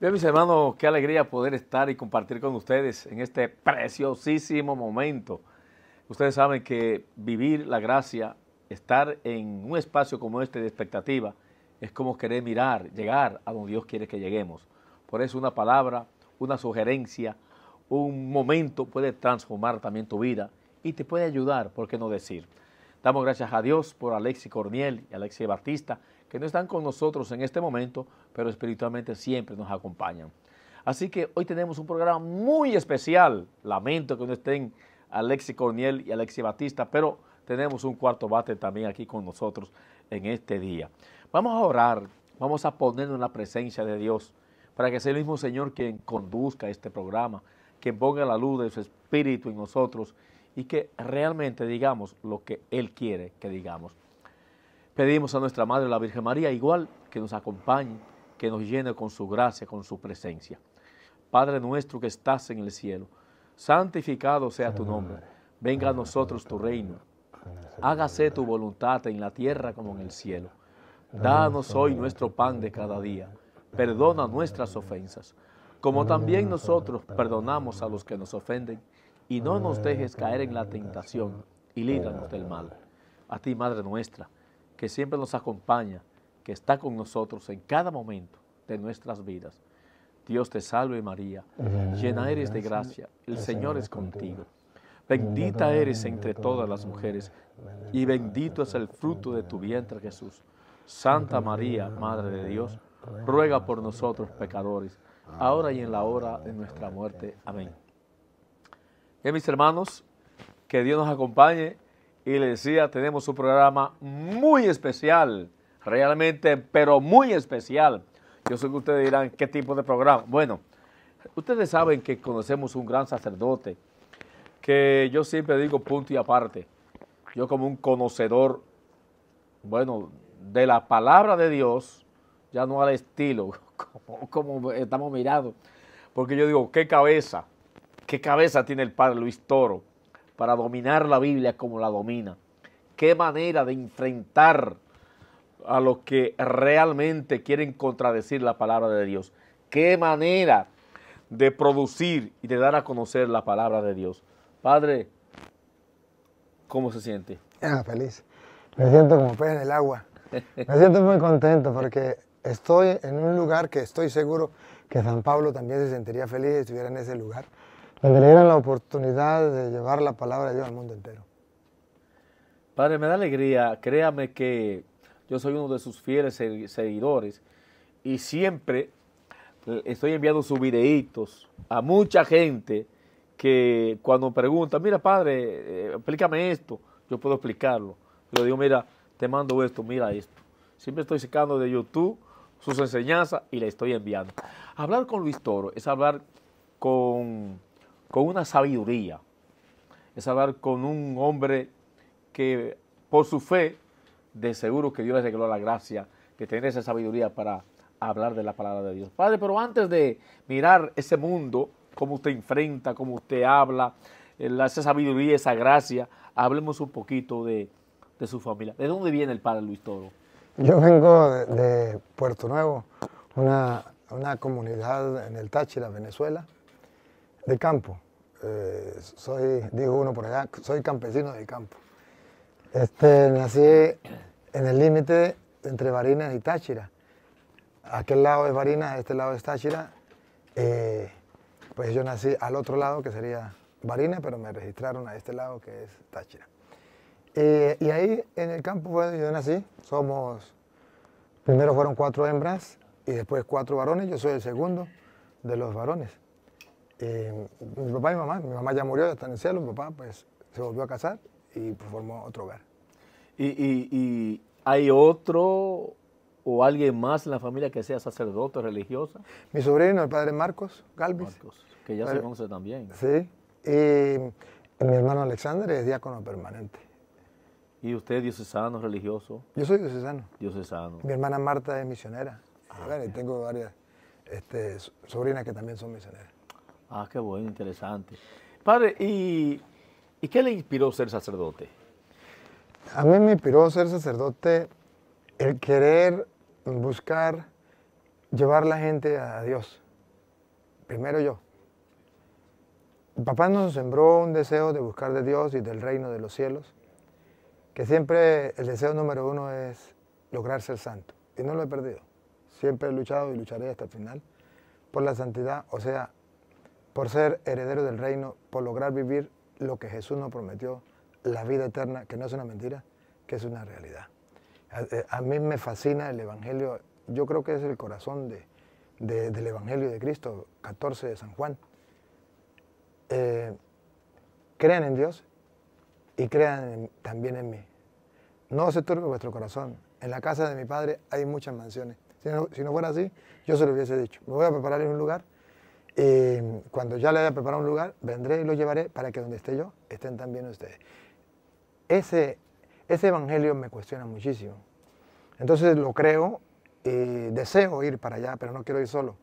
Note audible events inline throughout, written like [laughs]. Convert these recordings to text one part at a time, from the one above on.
Bien, mis hermanos, qué alegría poder estar y compartir con ustedes en este preciosísimo momento. Ustedes saben que vivir la gracia, estar en un espacio como este de expectativa, es como querer mirar, llegar a donde Dios quiere que lleguemos. Por eso una palabra, una sugerencia, un momento puede transformar también tu vida y te puede ayudar, ¿por qué no decir? Damos gracias a Dios por Alexi Corniel y Alexi Batista que no están con nosotros en este momento, pero espiritualmente siempre nos acompañan. Así que hoy tenemos un programa muy especial. Lamento que no estén Alexi Corniel y Alexi Batista, pero tenemos un cuarto bate también aquí con nosotros en este día. Vamos a orar, vamos a ponernos en la presencia de Dios para que sea el mismo Señor quien conduzca este programa, quien ponga la luz de su espíritu en nosotros y que realmente digamos lo que Él quiere que digamos. Pedimos a nuestra Madre, la Virgen María, igual que nos acompañe, que nos llene con su gracia, con su presencia. Padre nuestro que estás en el cielo, santificado sea tu nombre. Venga a nosotros tu reino. Hágase tu voluntad en la tierra como en el cielo. Danos hoy nuestro pan de cada día. Perdona nuestras ofensas, como también nosotros perdonamos a los que nos ofenden. Y no nos dejes caer en la tentación y líbranos del mal. A ti, Madre nuestra que siempre nos acompaña, que está con nosotros en cada momento de nuestras vidas. Dios te salve María, llena eres de gracia, el Señor es contigo. Bendita eres entre todas las mujeres y bendito es el fruto de tu vientre Jesús. Santa María, Madre de Dios, ruega por nosotros pecadores, ahora y en la hora de nuestra muerte. Amén. Bien, mis hermanos, que Dios nos acompañe y le decía, tenemos un programa muy especial, realmente, pero muy especial. Yo sé que ustedes dirán, ¿qué tipo de programa? Bueno, ustedes saben que conocemos un gran sacerdote, que yo siempre digo punto y aparte. Yo como un conocedor, bueno, de la palabra de Dios, ya no al estilo, [laughs] como, estamos mirados, porque yo digo, qué cabeza, qué cabeza tiene el padre Luis Toro para dominar la Biblia como la domina. Qué manera de enfrentar a los que realmente quieren contradecir la palabra de Dios. Qué manera de producir y de dar a conocer la palabra de Dios. Padre, ¿cómo se siente? Ah, feliz. Me siento como pez en el agua. Me siento muy contento porque estoy en un lugar que estoy seguro que San Pablo también se sentiría feliz si estuviera en ese lugar. Me le la oportunidad de llevar la palabra de Dios al mundo entero. Padre, me da alegría, créame que yo soy uno de sus fieles seguidores y siempre eh, estoy enviando sus videitos a mucha gente que cuando pregunta, mira padre, eh, explícame esto, yo puedo explicarlo. Yo digo, mira, te mando esto, mira esto. Siempre estoy sacando de YouTube sus enseñanzas y le estoy enviando. Hablar con Luis Toro es hablar con con una sabiduría, es hablar con un hombre que por su fe, de seguro que Dios le regaló la gracia que tener esa sabiduría para hablar de la palabra de Dios. Padre, pero antes de mirar ese mundo, cómo usted enfrenta, cómo usted habla, eh, esa sabiduría, esa gracia, hablemos un poquito de, su familia. ¿De dónde viene el Padre Luis Toro? Yo vengo de, Puerto Nuevo, una, una comunidad en el Táchira, Venezuela de campo. Eh, soy, dijo uno por allá, soy campesino del campo. Este, nací en el límite entre Barinas y Táchira. Aquel lado es Barinas, este lado es Táchira. Eh, pues yo nací al otro lado, que sería Barinas, pero me registraron a este lado, que es Táchira. Eh, y ahí en el campo yo nací. Somos, primero fueron cuatro hembras y después cuatro varones. Yo soy el segundo de los varones. Eh, mi papá y mi mamá, mi mamá ya murió, ya está en el cielo, mi papá pues se volvió a casar y pues, formó otro hogar. ¿Y, hay otro o alguien más en la familia que sea sacerdote religiosa? Mi sobrino, el padre Marcos Galvis. Marcos, que ya se conoce también. Sí. Y mi hermano Alexander es diácono permanente. ¿Y usted diocesano, religioso? Yo soy diocesano. Diocesano. Mi hermana Marta es misionera. Ah, tengo varias este, sobrinas que también son misioneras. Ah, qué bueno, interesante. Padre, ¿y, qué le inspiró ser sacerdote? A mí me inspiró ser sacerdote el querer buscar llevar la gente a Dios. Primero yo. Papá nos sembró un deseo de buscar de Dios y del reino de los cielos, que siempre el deseo número uno es lograr ser santo. Y no lo he perdido. Siempre he luchado y lucharé hasta el final por la santidad, o sea, por ser heredero del reino, por lograr vivir lo que Jesús nos prometió, la vida eterna, que no es una mentira, que es una realidad. A, eh, mí me fascina el Evangelio, yo creo que es el corazón del Evangelio de Cristo, 14 de San Juan. Eh, crean en Dios y crean también en mí. No se turbe vuestro corazón. En la casa de mi padre hay muchas mansiones. Si no, si no fuera así, yo se lo hubiese dicho. Me voy a preparar en un lugar eh, cuando ya le haya preparado un lugar, vendré y lo llevaré para que donde esté yo estén también ustedes. Ese, ese evangelio me cuestiona muchísimo. Entonces lo creo y deseo ir para allá, pero no quiero ir solo.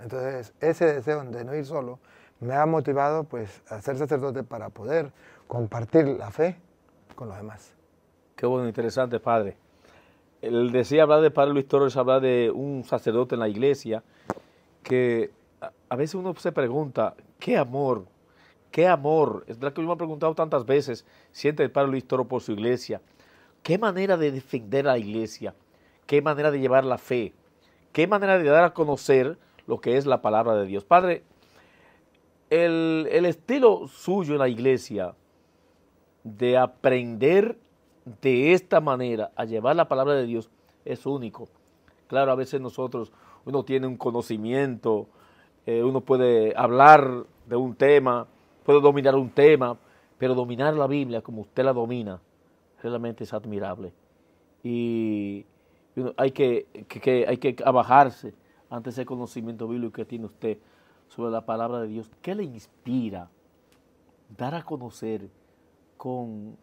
Entonces ese deseo de no ir solo me ha motivado pues a ser sacerdote para poder compartir la fe con los demás. Qué bueno, interesante, padre. Él decía hablar de padre Luis Torres, hablar de un sacerdote en la iglesia que a veces uno se pregunta, ¿qué amor? ¿Qué amor? Es verdad que me he preguntado tantas veces, siente el padre Luis Toro por su iglesia. ¿Qué manera de defender a la iglesia? ¿Qué manera de llevar la fe? ¿Qué manera de dar a conocer lo que es la palabra de Dios? Padre, el, el estilo suyo en la iglesia de aprender de esta manera a llevar la palabra de Dios es único. Claro, a veces nosotros, uno tiene un conocimiento, eh, uno puede hablar de un tema, puede dominar un tema, pero dominar la Biblia como usted la domina realmente es admirable. Y hay, que, hay que abajarse ante ese conocimiento bíblico que tiene usted sobre la palabra de Dios. ¿Qué le inspira dar a conocer con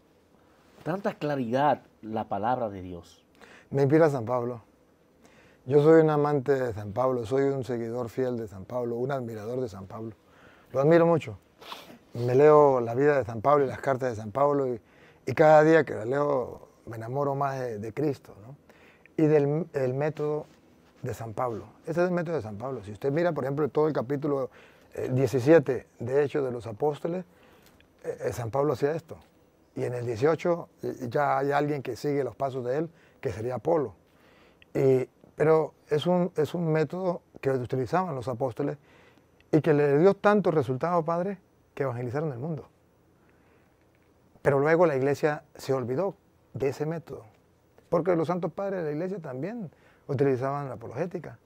tanta claridad la palabra de Dios? Me inspira San Pablo. Yo soy un amante de San Pablo, soy un seguidor fiel de San Pablo, un admirador de San Pablo. Lo admiro mucho. Me leo la vida de San Pablo y las cartas de San Pablo y, cada día que la leo me enamoro más de, Cristo ¿no? y del, método de San Pablo. Ese es el método de San Pablo. Si usted mira, por ejemplo, todo el capítulo 17 eh, de Hechos de los Apóstoles, eh, eh, San Pablo hacía esto. Y en el 18 ya hay alguien que sigue los pasos de él, que sería Apolo. Pero es un, es un método que utilizaban los apóstoles y que le dio tantos resultados, Padre, que evangelizaron el mundo. Pero luego la iglesia se olvidó de ese método, porque los santos padres de la iglesia también utilizaban la apologética.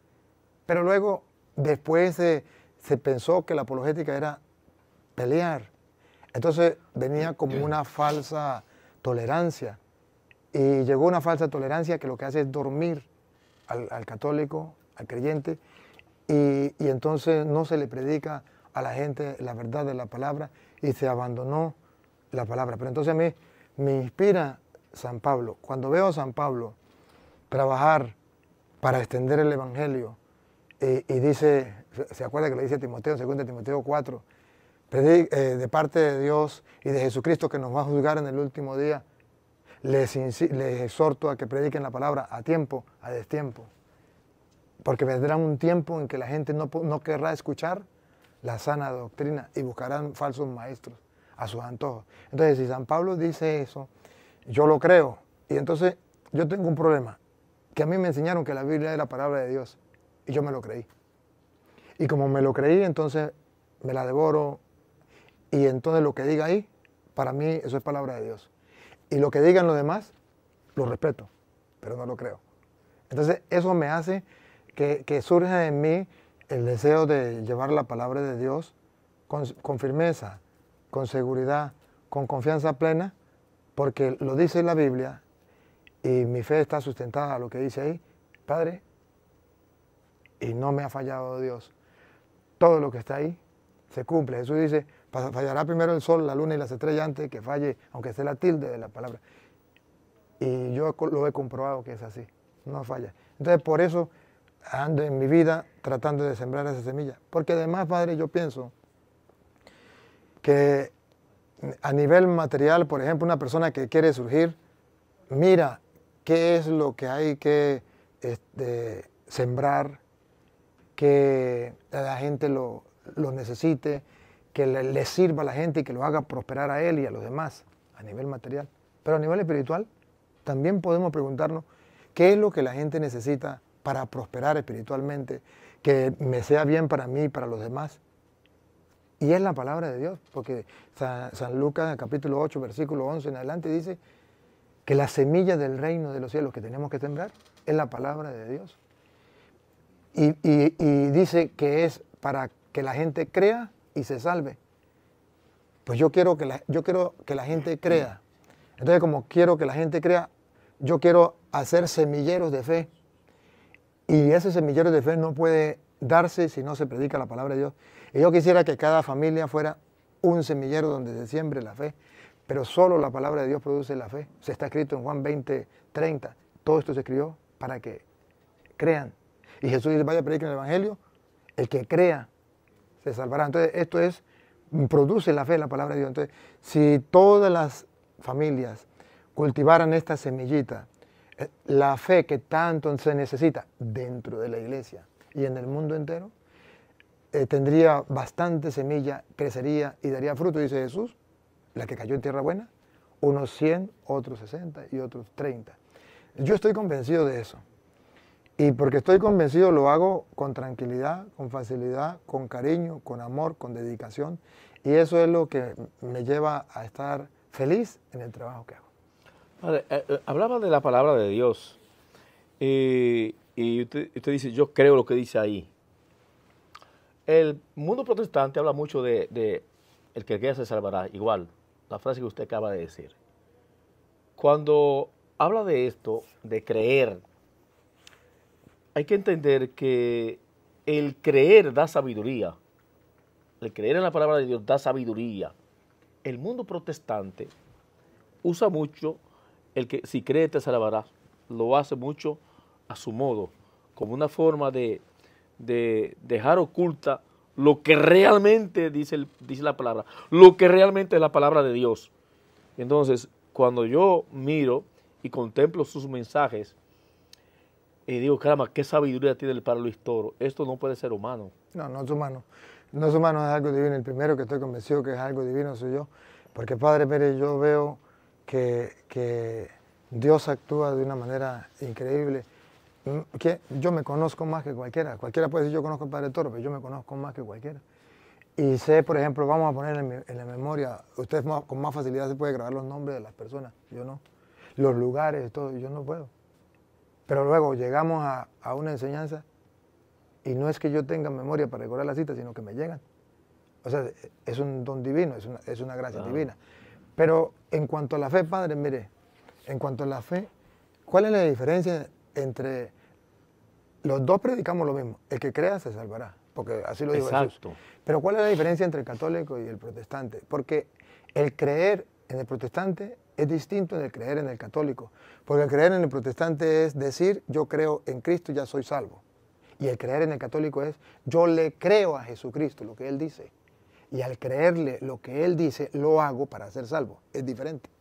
Pero luego, después se pensó que la apologética era pelear. Entonces venía como una falsa tolerancia. Y llegó una falsa tolerancia que lo que hace es dormir al, católico, al creyente, y, entonces no se le predica a la gente la verdad de la palabra y se abandonó la palabra. Pero entonces a mí me inspira San Pablo. Cuando veo a San Pablo trabajar para extender el Evangelio y dice, se acuerda que le dice a Timoteo, 2 Timoteo 4, eh, de parte de Dios y de Jesucristo que nos va a juzgar en el último día, les, exhorto a que prediquen la palabra a tiempo, a destiempo, porque vendrá un tiempo en que la gente no, no querrá escuchar la sana doctrina y buscarán falsos maestros a sus antojos. Entonces, si San Pablo dice eso, yo lo creo. Y entonces yo tengo un problema, que a mí me enseñaron que la Biblia es la palabra de Dios y yo me lo creí. Y como me lo creí, entonces me la devoro y entonces lo que diga ahí, para mí eso es palabra de Dios. Y lo que digan los demás, lo respeto, pero no lo creo. Entonces, eso me hace que, que surja en mí el deseo de llevar la palabra de Dios con, firmeza, con seguridad, con confianza plena, porque lo dice la Biblia y mi fe está sustentada a lo que dice ahí, Padre, y no me ha fallado Dios. Todo lo que está ahí se cumple. Jesús dice, fallará primero el sol, la luna y las estrellas antes que falle, aunque sea la tilde de la palabra. Y yo lo he comprobado que es así, no falla. Entonces, por eso ando en mi vida tratando de sembrar esa semilla. Porque además, Padre, yo pienso que a nivel material, por ejemplo, una persona que quiere surgir, mira qué es lo que hay que este, sembrar, que la gente lo, lo necesite, que le, sirva a la gente y que lo haga prosperar a él y a los demás a nivel material. Pero a nivel espiritual también podemos preguntarnos qué es lo que la gente necesita para prosperar espiritualmente, que me sea bien para mí y para los demás. Y es la palabra de Dios, porque San, Lucas capítulo 8, versículo 11 en adelante dice que la semilla del reino de los cielos que tenemos que sembrar es la palabra de Dios. y dice que es para que la gente crea y se salve. Pues yo quiero que la, yo quiero que la gente crea. Entonces, como quiero que la gente crea, yo quiero hacer semilleros de fe. Y ese semillero de fe no puede darse si no se predica la palabra de Dios. Y yo quisiera que cada familia fuera un semillero donde se siembre la fe, pero solo la palabra de Dios produce la fe. Se está escrito en Juan 20, 30. Todo esto se escribió para que crean. Y Jesús dice, vaya a predicar el Evangelio, el que crea entonces, esto es, produce la fe, la palabra de Dios. Entonces, si todas las familias cultivaran esta semillita, eh, la fe que tanto se necesita dentro de la iglesia y en el mundo entero, eh, tendría bastante semilla, crecería y daría fruto, dice Jesús, la que cayó en tierra buena, unos 100, otros 60 y otros 30. Yo estoy convencido de eso. Y porque estoy convencido, lo hago con tranquilidad, con facilidad, con cariño, con amor, con dedicación. Y eso es lo que me lleva a estar feliz en el trabajo que hago. Eh, eh, hablaba de la palabra de Dios. y usted, dice, yo creo lo que dice ahí. El mundo protestante habla mucho de, el que crea se salvará. Igual, la frase que usted acaba de decir. Cuando habla de esto, de creer, hay que entender que el creer da sabiduría. El creer en la palabra de Dios da sabiduría. El mundo protestante usa mucho el que si cree te salvará. Lo hace mucho a su modo, como una forma de, dejar oculta lo que realmente dice la palabra, lo que realmente es la palabra de Dios. Entonces, cuando yo miro y contemplo sus mensajes, y digo, caramba, qué sabiduría tiene el padre Luis Toro. Esto no puede ser humano. No, no es humano. No es humano, es algo divino. El primero que estoy convencido que es algo divino soy yo. Porque Padre Pérez, yo veo que, Dios actúa de una manera increíble. Mm, que yo me conozco más que cualquiera. Cualquiera puede decir yo conozco al Padre Toro, pero yo me conozco más que cualquiera. Y sé, por ejemplo, vamos a poner en, la memoria, ustedes con más facilidad se puede grabar los nombres de las personas, yo no. Los lugares, todo, yo no puedo. Pero luego llegamos a, una enseñanza y no es que yo tenga memoria para recordar la cita, sino que me llegan. O sea, es un don divino, es una, gracia divina. Pero en cuanto a la fe, padre, mire, en cuanto a la fe, ¿cuál es la diferencia entre los dos predicamos lo mismo? El que crea se salvará, porque así lo dijo Exacto. Pero ¿cuál es la diferencia entre el católico y el protestante? Porque el creer en el protestante es distinto en el creer en el católico, porque el creer en el protestante es decir, yo creo en Cristo, ya soy salvo. Y el creer en el católico es, yo le creo a Jesucristo, lo que Él dice. Y al creerle lo que Él dice, lo hago para ser salvo. Es diferente.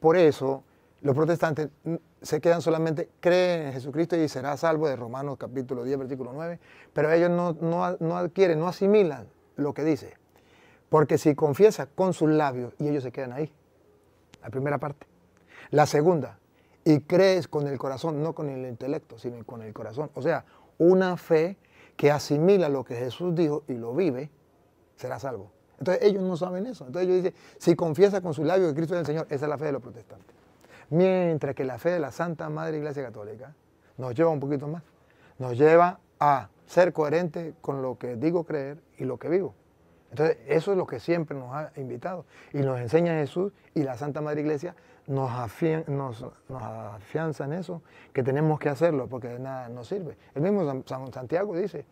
Por eso los protestantes se quedan solamente, creen en Jesucristo y será salvo de Romanos capítulo 10, versículo 9, pero ellos no, no adquieren, no asimilan lo que dice. Porque si confiesa con sus labios y ellos se quedan ahí, la primera parte. La segunda, y crees con el corazón, no con el intelecto, sino con el corazón. O sea, una fe que asimila lo que Jesús dijo y lo vive, será salvo. Entonces ellos no saben eso. Entonces ellos dicen, si confiesa con su labio que Cristo es el Señor, esa es la fe de los protestantes. Mientras que la fe de la Santa Madre Iglesia Católica nos lleva un poquito más. Nos lleva a ser coherente con lo que digo creer y lo que vivo. Entonces, eso es lo que siempre nos ha invitado y nos enseña Jesús y la Santa Madre Iglesia nos, afianza en eso, que tenemos que hacerlo porque de nada nos sirve. El mismo Santiago dice,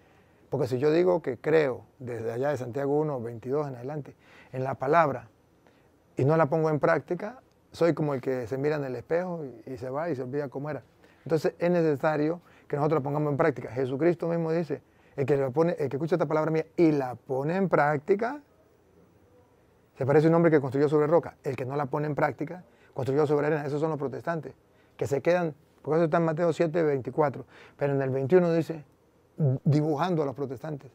porque si yo digo que creo desde allá de Santiago 1, 22 en adelante, en la palabra y no la pongo en práctica, soy como el que se mira en el espejo y, se va y se olvida cómo era. Entonces, es necesario que nosotros la pongamos en práctica. Jesucristo mismo dice, el que, pone, el que escucha esta palabra mía y la pone en práctica, se parece a un hombre que construyó sobre roca. El que no la pone en práctica, construyó sobre arena. Esos son los protestantes, que se quedan, Por eso está en Mateo 7, 24. Pero en el 21 dice, dibujando a los protestantes,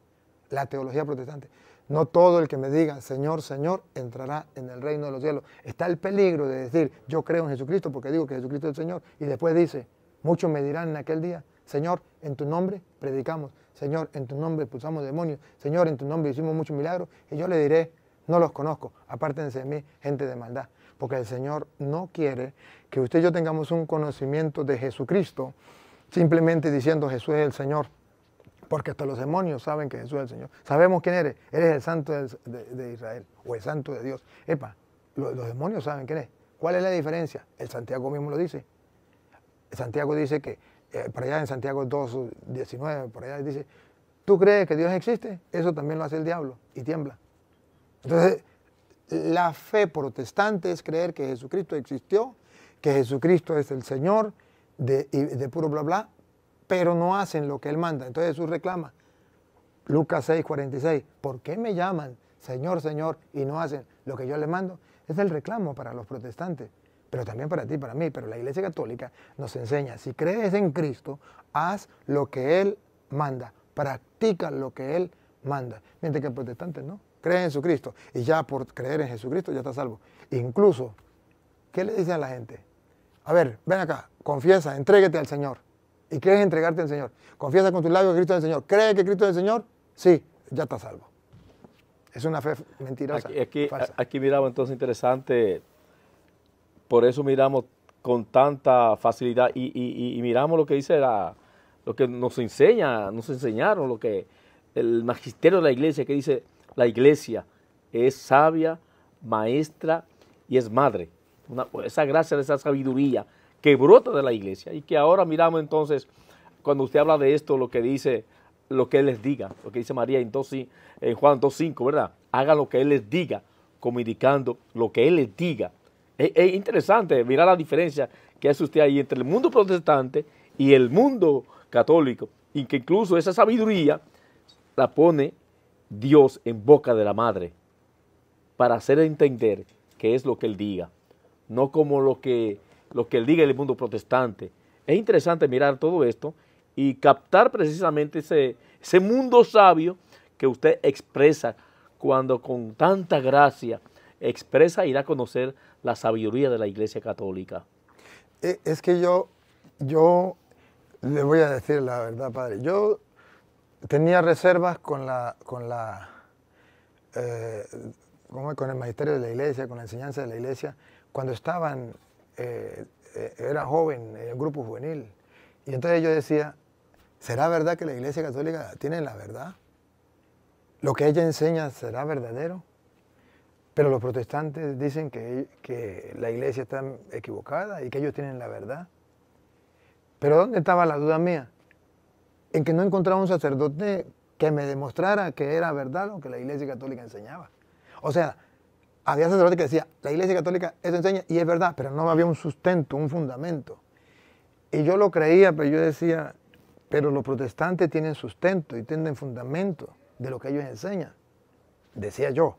la teología protestante. No todo el que me diga, Señor, Señor, entrará en el reino de los cielos. Está el peligro de decir, yo creo en Jesucristo porque digo que Jesucristo es el Señor. Y después dice, muchos me dirán en aquel día, Señor, en tu nombre predicamos. Señor, en tu nombre expulsamos demonios. Señor, en tu nombre hicimos muchos milagros. Y yo le diré, no los conozco, apártense de mí, gente de maldad. Porque el Señor no quiere que usted y yo tengamos un conocimiento de Jesucristo simplemente diciendo Jesús es el Señor. Porque hasta los demonios saben que Jesús es el Señor. Sabemos quién eres. Eres el santo de, Israel o el santo de Dios. Epa, los demonios saben quién es. ¿Cuál es la diferencia? El Santiago mismo lo dice. Santiago dice que eh, por allá en Santiago 2, 19, por allá dice, ¿tú crees que Dios existe? Eso también lo hace el diablo y tiembla. Entonces, la fe protestante es creer que Jesucristo existió, que Jesucristo es el Señor, de, de puro bla bla, pero no hacen lo que Él manda. Entonces Jesús reclama, Lucas 6, 46, ¿por qué me llaman Señor, Señor y no hacen lo que yo les mando? Es el reclamo para los protestantes pero también para ti, para mí. Pero la Iglesia Católica nos enseña, si crees en Cristo, haz lo que Él manda, practica lo que Él manda. Mientras que el protestante no, cree en Jesucristo. Y ya por creer en Jesucristo ya está salvo. Incluso, ¿qué le dicen a la gente? A ver, ven acá, confiesa, entréguete al Señor. ¿Y quieres entregarte al Señor? Confiesa con tus labios que Cristo es el Señor. ¿Cree que Cristo es el Señor? Sí, ya está salvo. Es una fe mentirosa. Aquí, aquí miraba entonces interesante por eso miramos con tanta facilidad y, miramos lo que dice lo que nos enseña, nos enseñaron, lo que el magisterio de la iglesia que dice la iglesia es sabia, maestra y es madre. Pues, esa gracia, esa sabiduría que brota de la iglesia y que ahora miramos entonces, cuando usted habla de esto, lo que dice, lo que Él les diga, lo que dice María en, en Juan 2.5, ¿verdad? Hagan lo que Él les diga, comunicando lo que Él les diga es, interesante mirar la diferencia que hace usted ahí entre el mundo protestante y el mundo católico, y que incluso esa sabiduría la pone Dios en boca de la madre para hacer entender qué es lo que él diga, no como lo que, lo que él diga en el mundo protestante. Es interesante mirar todo esto y captar precisamente ese, ese mundo sabio que usted expresa cuando con tanta gracia expresa ir a conocer la sabiduría de la Iglesia Católica? Eh, es que yo, yo le voy a decir la verdad, padre. Yo tenía reservas con la, con la, eh, con el magisterio de la Iglesia, con la enseñanza de la Iglesia, cuando estaban, eh, era joven, el grupo juvenil. Y entonces yo decía, ¿será verdad que la Iglesia Católica tiene la verdad? ¿Lo que ella enseña será verdadero? Pero los protestantes dicen que, que, la iglesia está equivocada y que ellos tienen la verdad. Pero ¿dónde estaba la duda mía? En que no encontraba un sacerdote que me demostrara que era verdad lo que la iglesia católica enseñaba. O sea, había sacerdotes que decían, la iglesia católica eso enseña y es verdad, pero no había un sustento, un fundamento. Y yo lo creía, pero yo decía, pero los protestantes tienen sustento y tienen fundamento de lo que ellos enseñan. Decía yo.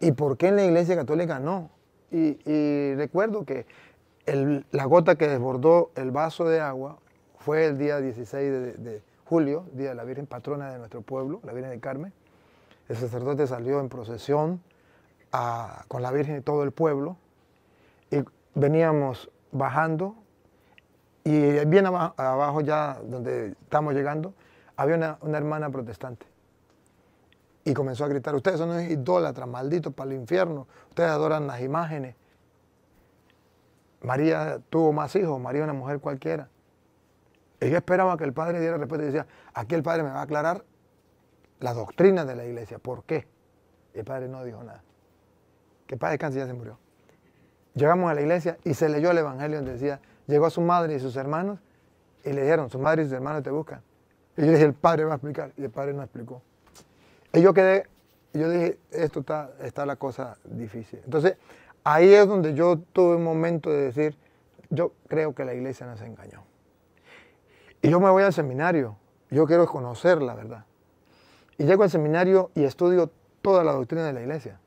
¿Y por qué en la Iglesia Católica no? Y, recuerdo que la gota que desbordó el vaso de agua fue el día 16 de, julio, día de la Virgen Patrona de nuestro pueblo, la Virgen de Carmen. El sacerdote salió en procesión con la Virgen y todo el pueblo. Y veníamos bajando y bien abajo, ya donde estamos llegando, había una hermana protestante. Y comenzó a gritar, ustedes son idólatras, malditos para el infierno, ustedes adoran las imágenes. María tuvo más hijos, María una mujer cualquiera. Ella esperaba que el padre diera respuesta y decía, aquí el padre me va a aclarar la doctrina de la iglesia, ¿por qué? Y el padre no dijo nada. Que padre descanse ya se murió. Llegamos a la iglesia y se leyó el evangelio donde decía, llegó a su madre y sus hermanos y le dijeron, su madre y sus hermanos te buscan. Y yo dije, el padre va a explicar. Y el padre no explicó. Y yo quedé, yo dije, esto está, está la cosa difícil. Entonces, ahí es donde yo tuve un momento de decir, yo creo que la iglesia nos engañó. Y yo me voy al seminario, yo quiero conocer la verdad. Y llego al seminario y estudio toda la doctrina de la iglesia.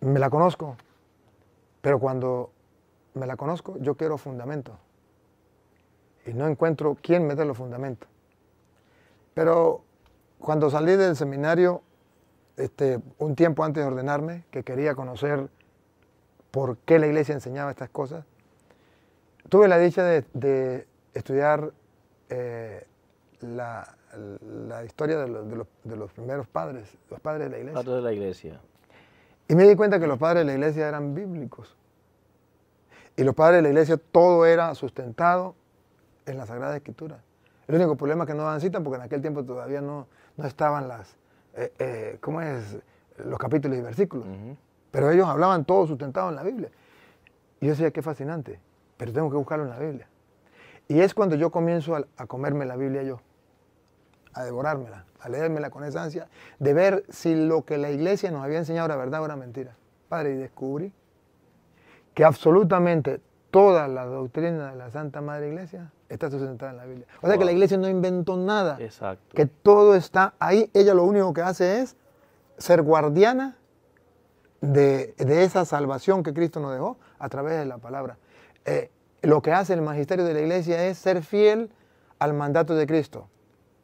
Me la conozco, pero cuando me la conozco, yo quiero fundamento. Y no encuentro quién me da los fundamentos. Pero cuando salí del seminario, este, un tiempo antes de ordenarme, que quería conocer por qué la iglesia enseñaba estas cosas, tuve la dicha de, estudiar eh, la, historia de, los, primeros padres, los padres de la iglesia. Padres de la iglesia. Y me di cuenta que los padres de la iglesia eran bíblicos. Y los padres de la iglesia todo era sustentado en la Sagrada Escritura. El único problema es que no dan cita porque en aquel tiempo todavía no, no estaban las, eh, eh, ¿cómo es? Los capítulos y versículos. Pero ellos hablaban todo sustentado en la Biblia. Y yo decía, qué fascinante, pero tengo que buscarlo en la Biblia. Y es cuando yo comienzo a, comerme la Biblia yo, a devorármela, a leérmela con esa ansia, de ver si lo que la iglesia nos había enseñado era verdad o era mentira. Padre, y descubrí que absolutamente toda la doctrina de la Santa Madre Iglesia está sustentada en la Biblia. O sea que la iglesia no inventó nada. Exacto. Que todo está ahí. Ella lo único que hace es ser guardiana de, esa salvación que Cristo nos dejó a través de la palabra. Eh, lo que hace el magisterio de la iglesia es ser fiel al mandato de Cristo.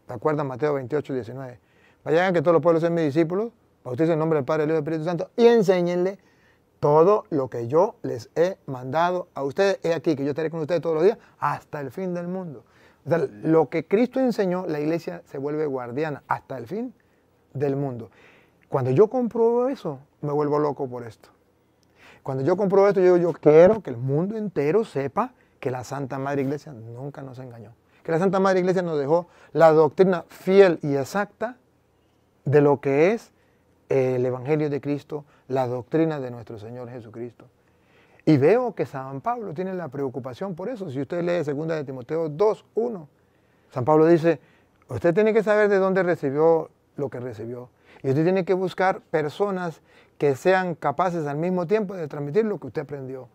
¿Te acuerdas Mateo 28, 19? Vayan que todos los pueblos sean mis discípulos, bauticen el nombre del Padre, del Hijo y del Espíritu Santo y enséñenle todo lo que yo les he mandado a ustedes. He aquí que yo estaré con ustedes todos los días hasta el fin del mundo. lo que Cristo enseñó, la iglesia se vuelve guardiana hasta el fin del mundo. Cuando yo compruebo eso, me vuelvo loco por esto. Cuando yo compruebo esto, yo, yo quiero que el mundo entero sepa que la Santa Madre Iglesia nunca nos engañó. Que la Santa Madre Iglesia nos dejó la doctrina fiel y exacta de lo que es el Evangelio de Cristo, la doctrina de nuestro Señor Jesucristo. Y veo que San Pablo tiene la preocupación por eso. Si usted lee 2 de Timoteo 2, 1, San Pablo dice, usted tiene que saber de dónde recibió lo que recibió. Y usted tiene que buscar personas que sean capaces al mismo tiempo de transmitir lo que usted aprendió.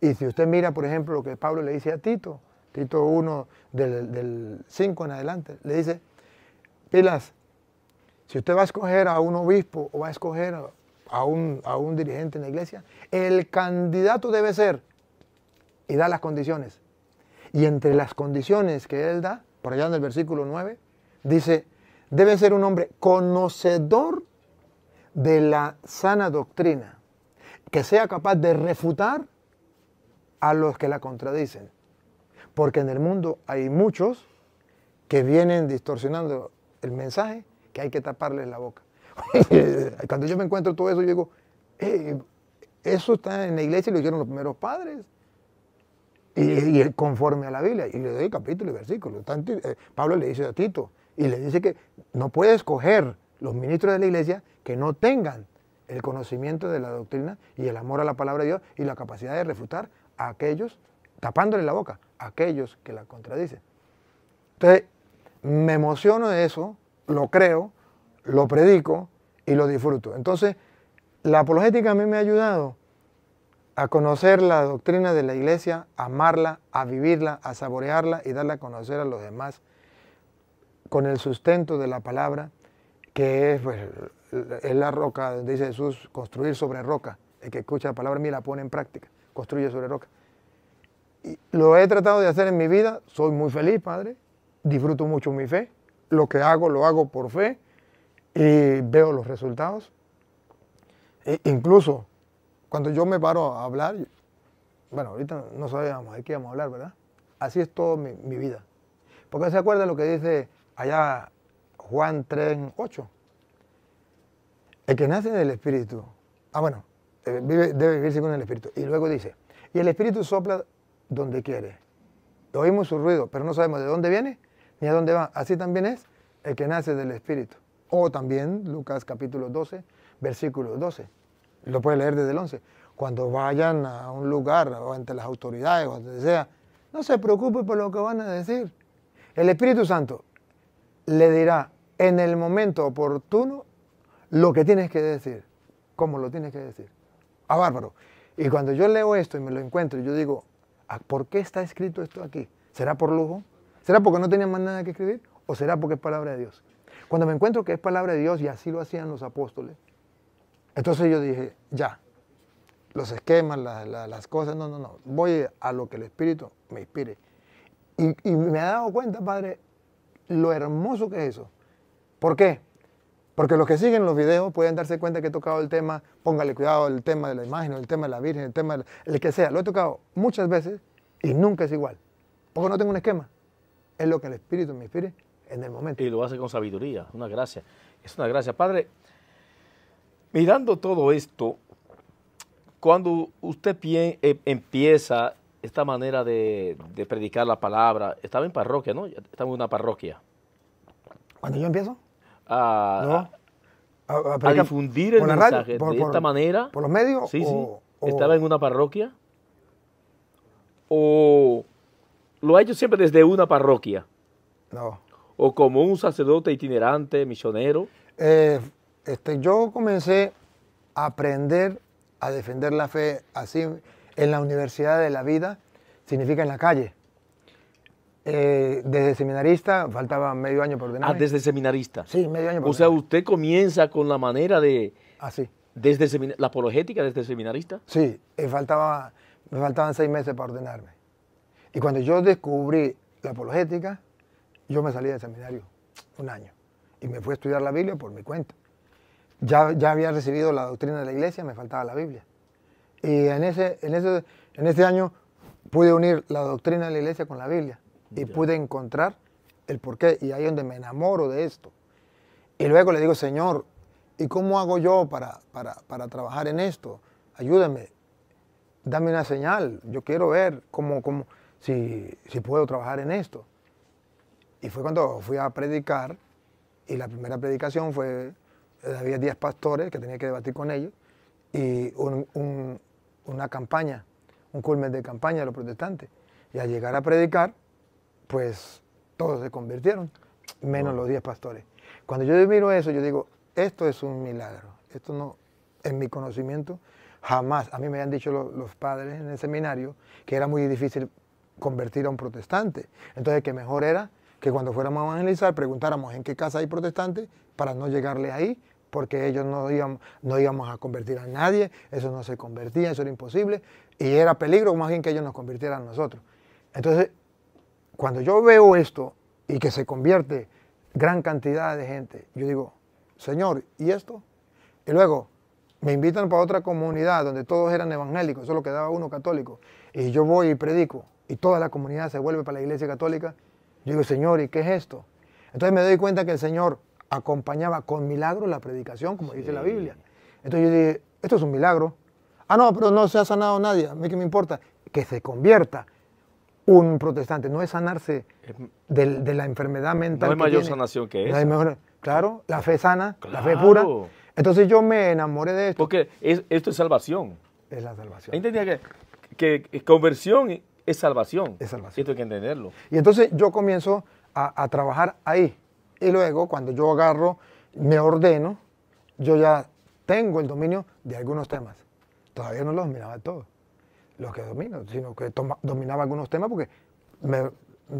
Y si usted mira, por ejemplo, lo que Pablo le dice a Tito, Tito 1 del, del 5 en adelante, le dice, pilas, si usted va a escoger a un obispo o va a escoger a un, dirigente en la iglesia, el candidato debe ser y da las condiciones. Y entre las condiciones que él da, por allá en el versículo 9, dice, debe ser un hombre conocedor de la sana doctrina, que sea capaz de refutar a los que la contradicen. Porque en el mundo hay muchos que vienen distorsionando el mensaje que hay que taparles la boca. [laughs] Cuando yo me encuentro todo eso, yo digo, eso está en la iglesia y lo hicieron los primeros padres. Y, conforme a la Biblia, y le doy capítulo y versículo. Tanto, eh, Pablo le dice a Tito, y le dice que no puede escoger los ministros de la iglesia que no tengan el conocimiento de la doctrina y el amor a la palabra de Dios y la capacidad de refutar a aquellos, tapándole la boca, a aquellos que la contradicen. Entonces, me emociono de eso, lo creo, lo predico y lo disfruto. Entonces, la apologética a mí me ha ayudado a conocer la doctrina de la iglesia, a amarla, a vivirla, a saborearla y darla a conocer a los demás con el sustento de la palabra, que es, pues, la roca, dice Jesús, construir sobre roca. El que escucha la palabra mira, la pone en práctica, construye sobre roca. lo he tratado de hacer en mi vida, soy muy feliz, Padre, disfruto mucho mi fe, lo que hago lo hago por fe y veo los resultados. E incluso cuando yo me paro a hablar, bueno, ahorita no sabíamos de qué íbamos a hablar, ¿verdad? Así es toda mi, vida. Porque se acuerda lo que dice allá Juan 3, 8. El que nace del Espíritu, ah bueno, eh, debe vivirse con el Espíritu. Y luego dice, y el Espíritu sopla donde quiere. Oímos su ruido, pero no sabemos de dónde viene ni a dónde va. Así también es el que nace del Espíritu. O también Lucas capítulo 12, versículo 12. Lo puedes leer desde el 11. Cuando vayan a un lugar o ante las autoridades o donde sea, no se preocupe por lo que van a decir. El Espíritu Santo le dirá en el momento oportuno lo que tienes que decir, cómo lo tienes que decir. A ah, bárbaro. Y cuando yo leo esto y me lo encuentro, yo digo, ah, ¿por qué está escrito esto aquí? ¿Será por lujo? ¿Será porque no tenía más nada que escribir? ¿O será porque es palabra de Dios? Cuando me encuentro que es palabra de Dios y así lo hacían los apóstoles, entonces yo dije, ya, los esquemas, las cosas, no, no, no, voy a lo que el Espíritu me inspire. Y, me he dado cuenta, Padre, lo hermoso que es eso. ¿Por qué? Porque los que siguen los videos pueden darse cuenta que he tocado el tema, póngale cuidado, el tema de la imagen, el tema de la Virgen, el tema el que sea. Lo he tocado muchas veces y nunca es igual. Porque no tengo un esquema es lo que el Espíritu me inspire en el momento. Y lo hace con sabiduría, una gracia. Es una gracia. Padre, mirando todo esto, cuando usted bien eh, empieza esta manera de, predicar la palabra, estaba en parroquia, ¿no? Estaba en una parroquia. ¿Cuándo yo empiezo? A, no. a, difundir el mensaje de esta manera. ¿Por los medios? Sí, sí. estaba en una parroquia. O lo ha hecho siempre desde una parroquia. No. O como un sacerdote itinerante, misionero. Eh, este, yo comencé a aprender a defender la fe así en la universidad de la vida, significa en la calle. Eh, desde seminarista, faltaba medio año por ordenarme. Ah, desde seminarista. Sí, medio año por O sea, usted comienza con la manera de... Así. Desde la apologética desde seminarista. Sí, eh, faltaba, me faltaban seis meses para ordenarme. Y cuando yo descubrí la apologética, yo me salí del seminario un año y me fui a estudiar la Biblia por mi cuenta. Ya, ya había recibido la doctrina de la iglesia, me faltaba la Biblia. Y en ese, en ese, en año pude unir la doctrina de la iglesia con la Biblia y pude encontrar el porqué y ahí es donde me enamoro de esto. Y luego le digo, Señor, ¿y cómo hago yo para, para, para trabajar en esto? Ayúdame, dame una señal, yo quiero ver cómo, cómo, si, puedo trabajar en esto. Y fue cuando fui a predicar, y la primera predicación fue, eh, había 10 pastores que tenía que debatir con ellos, y una campaña, un culmen de campaña de los protestantes. Y al llegar a predicar, pues todos se convirtieron, menos los 10 pastores. Cuando yo miro eso, yo digo, esto es un milagro, esto no, en mi conocimiento, jamás, a mí me habían dicho los padres en el seminario que era muy difícil convertir a un protestante. Entonces, que mejor era que cuando fuéramos a evangelizar preguntáramos en qué casa hay protestantes para no llegarle ahí, porque ellos no íbamos, no íbamos a convertir a nadie, eso no se convertía, eso era imposible, y era peligro más bien que ellos nos convirtieran a nosotros. Entonces, cuando yo veo esto y que se convierte gran cantidad de gente, yo digo, Señor, ¿y esto? Y luego me invitan para otra comunidad donde todos eran evangélicos, solo quedaba uno católico, y yo voy y predico y toda la comunidad se vuelve para la iglesia católica, yo digo, Señor, ¿y qué es esto? Entonces me doy cuenta que el Señor acompañaba con milagro la predicación, como dice la Biblia. Entonces yo dije, esto es un milagro. Ah, no, pero no se ha sanado nadie, a mí qué me importa. Que se convierta un protestante, no es sanarse de, la enfermedad mental. No hay mayor sanación que esa. mejor, claro, la fe sana, la fe pura. Entonces yo me enamoré de esto. Porque esto es salvación. Es la salvación. Entendía que, que conversión es salvación. Es salvación. Y esto hay que entenderlo. Y entonces yo comienzo a, trabajar ahí. Y luego, cuando yo agarro, me ordeno, yo ya tengo el dominio de algunos temas. Todavía no los dominaba todos, los que domino, sino que dominaba algunos temas porque me,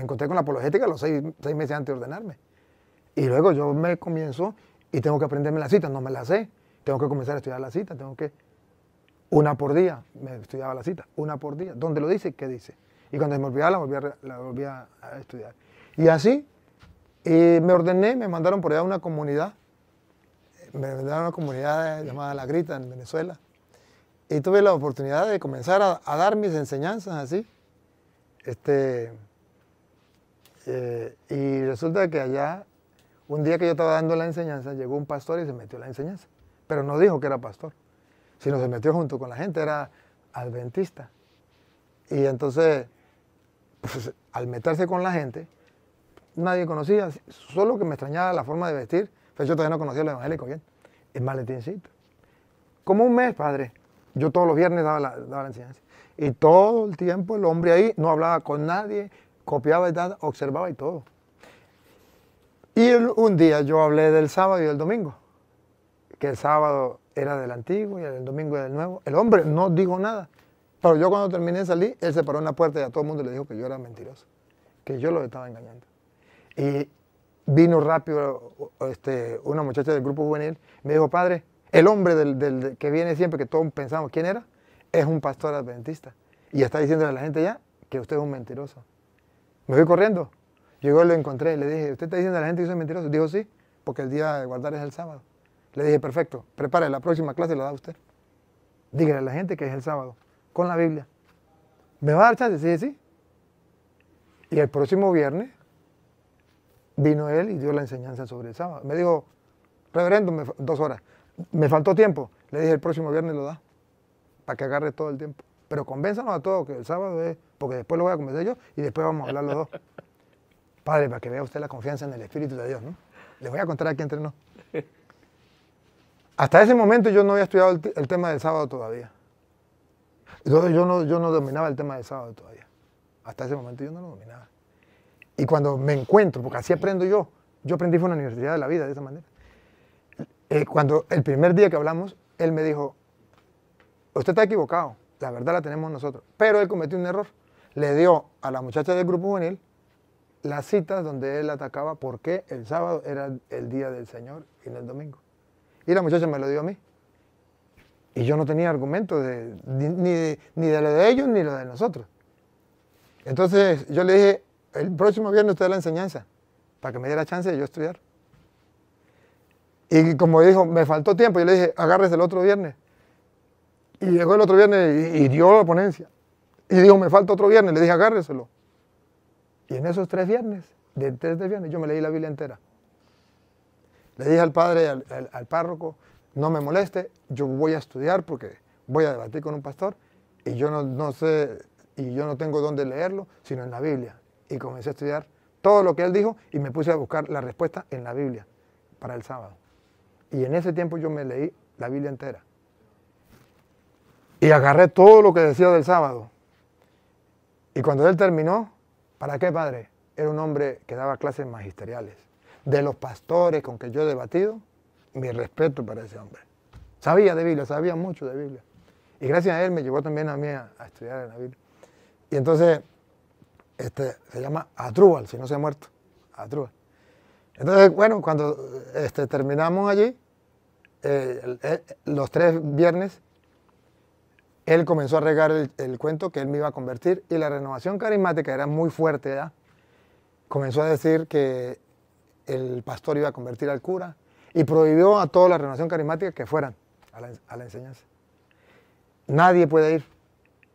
encontré con la apologética los seis, meses antes de ordenarme. Y luego yo me comienzo y tengo que aprenderme las cita no me la sé. Tengo que comenzar a estudiar las citas, tengo que una por día, me estudiaba la cita, una por día. ¿Dónde lo dice? ¿Qué dice? Y cuando me olvidaba, la volvía, la a estudiar. Y así me ordené, me mandaron por allá a una comunidad, me mandaron a una comunidad llamada La Grita en Venezuela. Y tuve la oportunidad de comenzar a, dar mis enseñanzas así. Este, eh, y resulta que allá, un día que yo estaba dando la enseñanza, llegó un pastor y se metió la enseñanza. Pero no dijo que era pastor sino se metió junto con la gente, era adventista. Y entonces, pues, al meterse con la gente, nadie conocía, solo que me extrañaba la forma de vestir, pero pues, yo todavía no conocía el evangélico bien, el maletincito. Como un mes, padre, yo todos los viernes daba la, enseñanza. Y todo el tiempo el hombre ahí no hablaba con nadie, copiaba y observaba y todo. Y un día yo hablé del sábado y del domingo, que el sábado era del antiguo y el domingo era del nuevo. El hombre no dijo nada. Pero yo cuando terminé de salir, él se paró en la puerta y a todo el mundo le dijo que yo era mentiroso, que yo lo estaba engañando. Y vino rápido este, una muchacha del grupo juvenil, me dijo, padre, el hombre del, que viene siempre, que todos pensamos quién era, es un pastor adventista. Y está diciendo a la gente ya que usted es un mentiroso. Me fui corriendo. Llegó, lo encontré y le dije, ¿usted está diciendo a la gente que soy mentiroso? Dijo, sí, porque el día de guardar es el sábado. Le dije, perfecto, prepare la próxima clase, la da usted. Dígale a la gente que es el sábado, con la Biblia. ¿Me va a Sí, sí. Y el próximo viernes vino él y dio la enseñanza sobre el sábado. Me dijo, reverendo, dos horas. Me faltó tiempo. Le dije, el próximo viernes lo da, para que agarre todo el tiempo. Pero convénzanos a todos que el sábado es, porque después lo voy a convencer yo y después vamos a hablar los dos. [laughs] Padre, para que vea usted la confianza en el Espíritu de Dios, ¿no? Les voy a contar aquí entre nosotros. Hasta ese momento yo no había estudiado el, tema del sábado todavía. Entonces yo no, yo no dominaba el tema del sábado todavía. Hasta ese momento yo no lo dominaba. Y cuando me encuentro, porque así aprendo yo, yo aprendí fue en la Universidad de la Vida de esa manera. Eh, cuando el primer día que hablamos, él me dijo, usted está equivocado, la verdad la tenemos nosotros. Pero él cometió un error. Le dio a la muchacha del grupo juvenil las citas donde él atacaba porque el sábado era el día del Señor y no el domingo. Y la muchacha me lo dio a mí. Y yo no tenía argumento ni, de, lo de ellos ni lo de nosotros. Entonces yo le dije, el próximo viernes usted da la enseñanza, para que me diera chance de yo estudiar. Y como dijo, me faltó tiempo, yo le dije, agárrese el otro viernes. Y llegó el otro viernes y, dio la ponencia. Y dijo, me falta otro viernes, le dije, agárreselo. Y en esos tres viernes, de tres viernes, yo me leí la Biblia entera. Le dije al padre, al, párroco, no me moleste, yo voy a estudiar porque voy a debatir con un pastor y yo no, sé, y yo no tengo dónde leerlo, sino en la Biblia. Y comencé a estudiar todo lo que él dijo y me puse a buscar la respuesta en la Biblia para el sábado. Y en ese tiempo yo me leí la Biblia entera. Y agarré todo lo que decía del sábado. Y cuando él terminó, ¿para qué padre? Era un hombre que daba clases magisteriales de los pastores con que yo he debatido, mi respeto para ese hombre. Sabía de Biblia, sabía mucho de Biblia. Y gracias a él me llevó también a mí a, estudiar en la Biblia. Y entonces, este, se llama Atrúbal, si no se ha muerto, Atrúbal. Entonces, bueno, cuando este, terminamos allí, eh, eh, los tres viernes, él comenzó a regar el, cuento que él me iba a convertir y la renovación carismática era muy fuerte ya. Comenzó a decir que el pastor iba a convertir al cura y prohibió a toda la renovación carismática que fueran a la, enseñanza. Nadie puede ir.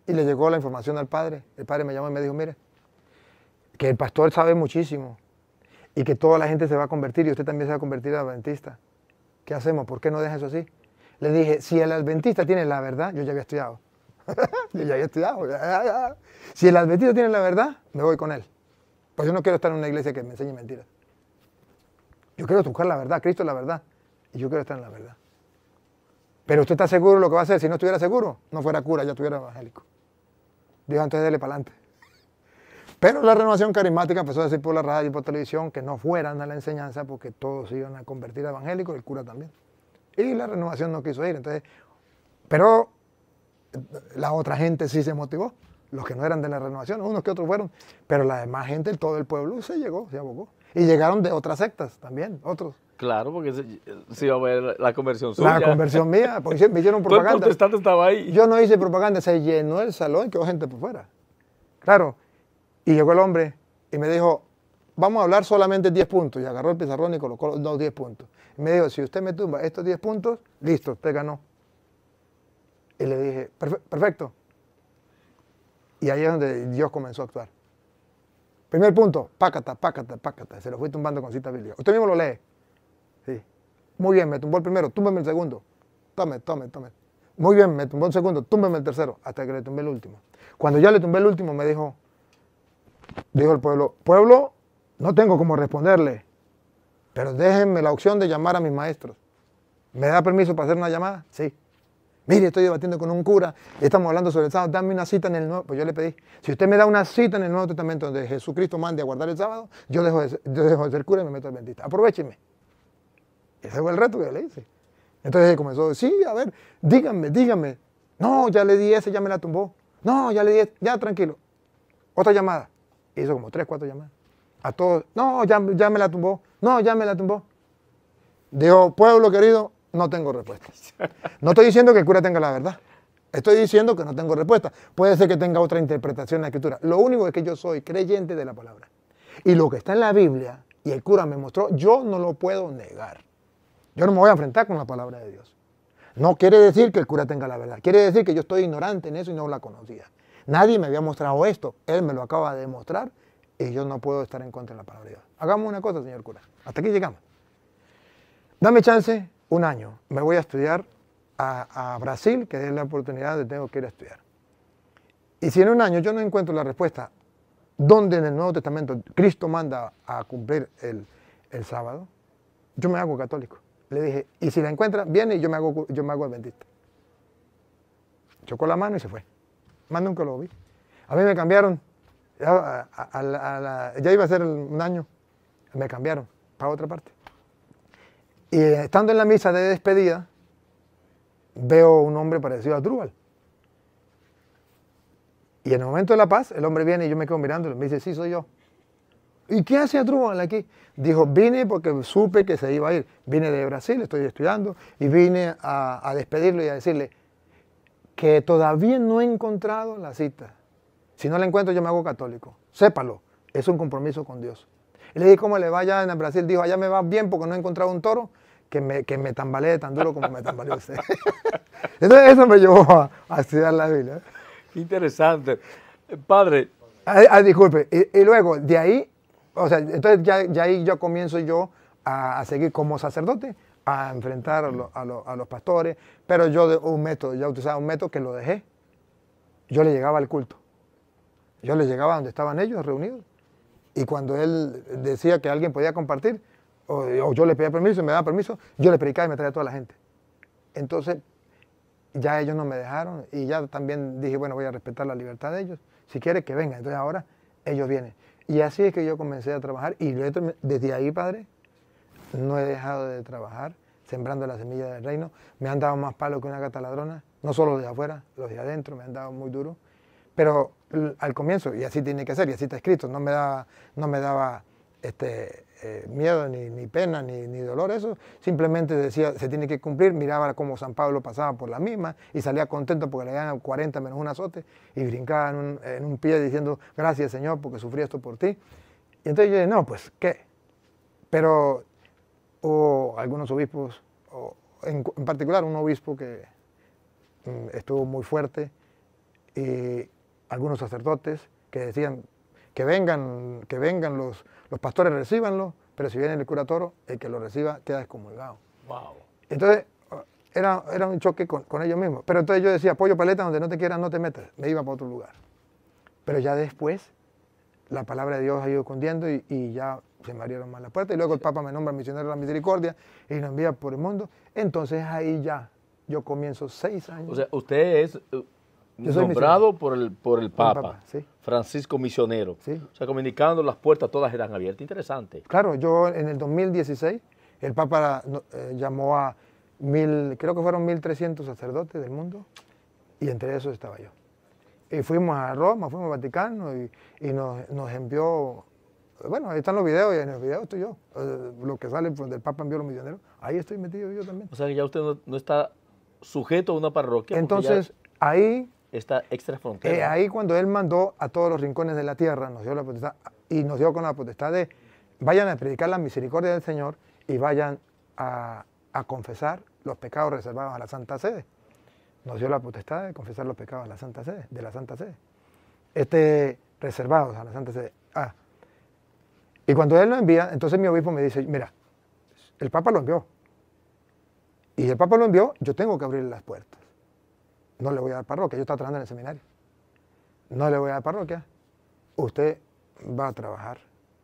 Y le llegó la información al padre. El padre me llamó y me dijo, mire, que el pastor sabe muchísimo y que toda la gente se va a convertir y usted también se va a convertir en adventista. ¿Qué hacemos? ¿Por qué no deja eso así? Le dije, si el adventista tiene la verdad, yo ya había estudiado. [laughs] yo ya había estudiado. Si el adventista tiene la verdad, me voy con él. Pues yo no quiero estar en una iglesia que me enseñe mentiras. Yo quiero buscar la verdad, Cristo es la verdad. Y yo quiero estar en la verdad. Pero usted está seguro de lo que va a hacer. Si no estuviera seguro, no fuera cura, ya estuviera evangélico. Dijo, entonces dele para adelante. Pero la renovación carismática empezó a decir por la radio y por televisión que no fueran a la enseñanza porque todos se iban a convertir a evangélicos, el cura también. Y la renovación no quiso ir. Entonces, pero eh, la otra gente sí se motivó, los que no eran de la renovación, unos que otros fueron, pero la demás gente, todo el pueblo se llegó, se abogó. Y llegaron de otras sectas también, otros. Claro, porque se, va a ver la conversión suya. La conversión mía, porque me hicieron [laughs] propaganda. Todo estaba ahí. Yo no hice propaganda, se llenó el salón y quedó gente por fuera. Claro. Y llegó el hombre y me dijo, vamos a hablar solamente 10 puntos. Y agarró el pizarrón y colocó los 10 puntos. Y me dijo, si usted me tumba estos 10 puntos, listo, usted ganó. Y le dije, perfecto. Y ahí es donde Dios comenzó a actuar. Primer punto, pácata, pácata, pácata. Se lo fui tumbando con cita bíblica. Usted mismo lo lee. Sí. Muy bien, me tumbó el primero, túmbeme el segundo. Tome, tome, tome. Muy bien, me tumbó el segundo, túmbeme el tercero, hasta que le tumbé el último. Cuando ya le tumbé el último, me dijo, dijo el pueblo, pueblo, no tengo cómo responderle, pero déjenme la opción de llamar a mis maestros. ¿Me da permiso para hacer una llamada? Sí. Mire, estoy debatiendo con un cura, estamos hablando sobre el sábado, dame una cita en el Nuevo Pues yo le pedí, si usted me da una cita en el Nuevo Testamento donde Jesucristo mande a guardar el sábado, yo dejo de, ser cura y me meto al bendito, Aprovechenme. Ese fue el reto que le hice. Entonces él comenzó, sí, a ver, díganme, díganme. No, ya le di ese, ya me la tumbó. No, ya le di ese, ya tranquilo. Otra llamada. Hizo como tres, cuatro llamadas. A todos, no, ya, ya me la tumbó. No, ya me la tumbó. Dijo, pueblo querido, no tengo respuesta. No estoy diciendo que el cura tenga la verdad. Estoy diciendo que no tengo respuesta. Puede ser que tenga otra interpretación de la escritura. Lo único es que yo soy creyente de la palabra. Y lo que está en la Biblia y el cura me mostró, yo no lo puedo negar. Yo no me voy a enfrentar con la palabra de Dios. No quiere decir que el cura tenga la verdad. Quiere decir que yo estoy ignorante en eso y no la conocía. Nadie me había mostrado esto. Él me lo acaba de mostrar y yo no puedo estar en contra de la palabra de Dios. Hagamos una cosa, señor cura. Hasta aquí llegamos. Dame chance un año, me voy a estudiar a, Brasil, que es la oportunidad donde tengo que ir a estudiar. Y si en un año yo no encuentro la respuesta, ¿dónde en el Nuevo Testamento Cristo manda a cumplir el, sábado? Yo me hago católico. Le dije, y si la encuentra, viene y yo me hago, yo me hago adventista. Chocó la mano y se fue. Más nunca lo vi. A mí me cambiaron, ya iba a ser un año, me cambiaron para otra parte. Y eh, estando en la misa de despedida, veo un hombre parecido a Trubal Y en el momento de la paz, el hombre viene y yo me quedo mirándolo y me dice, sí, soy yo. ¿Y qué hace Trubal aquí? Dijo, vine porque supe que se iba a ir. Vine de Brasil, estoy estudiando, y vine a, a despedirlo y a decirle que todavía no he encontrado la cita. Si no la encuentro, yo me hago católico. Sépalo, es un compromiso con Dios le dije, ¿cómo le va allá en Brasil? Dijo, allá me va bien porque no he encontrado un toro que me, que me tambalee tan duro como me tambaleó usted. Entonces [laughs] eso me llevó a, estudiar la Biblia. Interesante. Padre. disculpe. Y, luego, de ahí, o sea, entonces ya, ahí yo comienzo yo a, seguir como sacerdote, a enfrentar a, los pastores, pero yo de un método, ya utilizaba un método que lo dejé. Yo le llegaba al culto. Yo le llegaba donde estaban ellos reunidos y cuando él decía que alguien podía compartir, o, yo le pedía permiso y me daba permiso, yo le predicaba y me traía a toda la gente. Entonces, ya ellos no me dejaron y ya también dije, bueno, voy a respetar la libertad de ellos. Si quiere que venga Entonces ahora ellos vienen. Y así es que yo comencé a trabajar y desde ahí, Padre, no he dejado de trabajar sembrando la semilla del reino. Me han dado más palo que una gata ladrona, no solo de afuera, los de adentro me han dado muy duro pero al comienzo, y así tiene que ser, y así está escrito, no me daba, no me daba este, eh, miedo, ni, pena, ni, dolor, eso. Simplemente decía, se tiene que cumplir, miraba cómo San Pablo pasaba por la misma y salía contento porque le daban 40 menos un azote y brincaba en un, pie diciendo, gracias Señor porque sufrí esto por ti. Y entonces yo dije, no, pues, ¿qué? Pero hubo algunos obispos, en, particular un obispo que mm, estuvo muy fuerte y algunos sacerdotes que decían que vengan, que vengan los, los pastores, recíbanlo, pero si viene el cura el que lo reciba queda descomulgado. Wow. Entonces, era, era un choque con, ellos mismos. Pero entonces yo decía, apoyo paleta, donde no te quieras, no te metas. Me iba para otro lugar. Pero ya después, la palabra de Dios ha ido escondiendo y, ya se me abrieron más las puertas. Y luego el Papa me nombra misionero de la misericordia y lo envía por el mundo. Entonces ahí ya yo comienzo seis años. O sea, usted es nombrado por el, por el Papa, Francisco Misionero. O sea, comunicando las puertas todas eran abiertas. Interesante. Claro, yo en el 2016, el Papa eh, llamó a mil, creo que fueron 1.300 sacerdotes del mundo, y entre esos estaba yo. Y fuimos a Roma, fuimos al Vaticano, y, nos, envió, bueno, ahí están los videos, y en los videos estoy yo. Eh, lo que sale pues, del Papa envió a los misioneros, ahí estoy metido yo también. O sea, que ya usted no, está sujeto a una parroquia. Entonces, ahí esta extra eh, ahí cuando él mandó a todos los rincones de la tierra, nos dio la potestad, y nos dio con la potestad de, vayan a predicar la misericordia del Señor y vayan a, confesar los pecados reservados a la Santa Sede. Nos dio la potestad de confesar los pecados a la Santa Sede, de la Santa Sede. Este, reservados a la Santa Sede. Ah. Y cuando él lo envía, entonces mi obispo me dice, mira, el Papa lo envió. Y el Papa lo envió, yo tengo que abrir las puertas. No le voy a dar parroquia, yo estaba trabajando en el seminario. No le voy a dar parroquia, usted va a trabajar.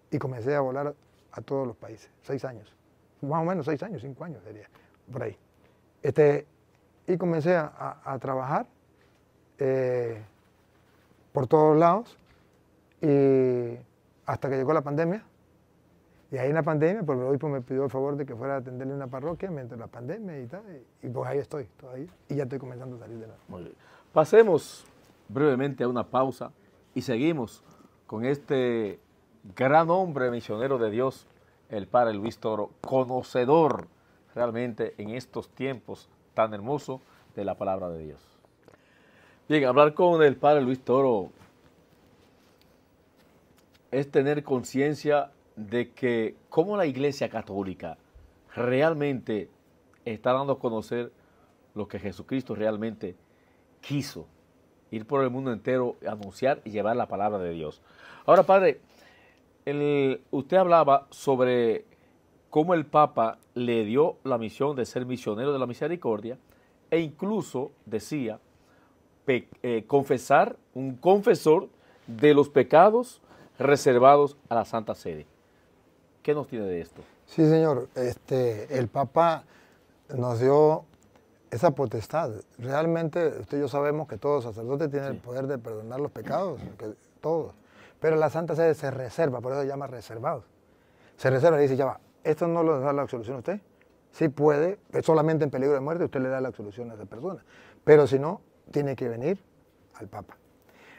Y comencé a volar a todos los países, seis años, más o menos seis años, cinco años sería, por ahí. Este, y comencé a, trabajar eh, por todos lados y hasta que llegó la pandemia y ahí en la pandemia, por el obispo me pidió el favor de que fuera a atenderle en la parroquia mientras la pandemia y tal. Y, pues ahí estoy todavía. Y ya estoy comenzando a salir de la. Muy bien. Pasemos brevemente a una pausa y seguimos con este gran hombre misionero de Dios, el Padre Luis Toro, conocedor realmente en estos tiempos tan hermosos de la palabra de Dios. Bien, hablar con el Padre Luis Toro es tener conciencia de que cómo la Iglesia Católica realmente está dando a conocer lo que Jesucristo realmente quiso, ir por el mundo entero, anunciar y llevar la palabra de Dios. Ahora, Padre, usted hablaba sobre cómo el Papa le dio la misión de ser misionero de la misericordia e incluso decía eh, confesar, un confesor de los pecados reservados a la Santa Sede. ¿Qué nos tiene de esto? Sí, señor. Este, el Papa nos dio esa potestad. Realmente, usted y yo sabemos que todo sacerdote tiene el poder de perdonar los pecados, que, todos. Pero la Santa Sede se reserva, por eso se llama reservado. Se reserva y dice, ya va, esto no lo da la absolución a usted. Sí puede, solamente en peligro de muerte, usted le da la absolución a esa persona. Pero si no, tiene que venir al Papa.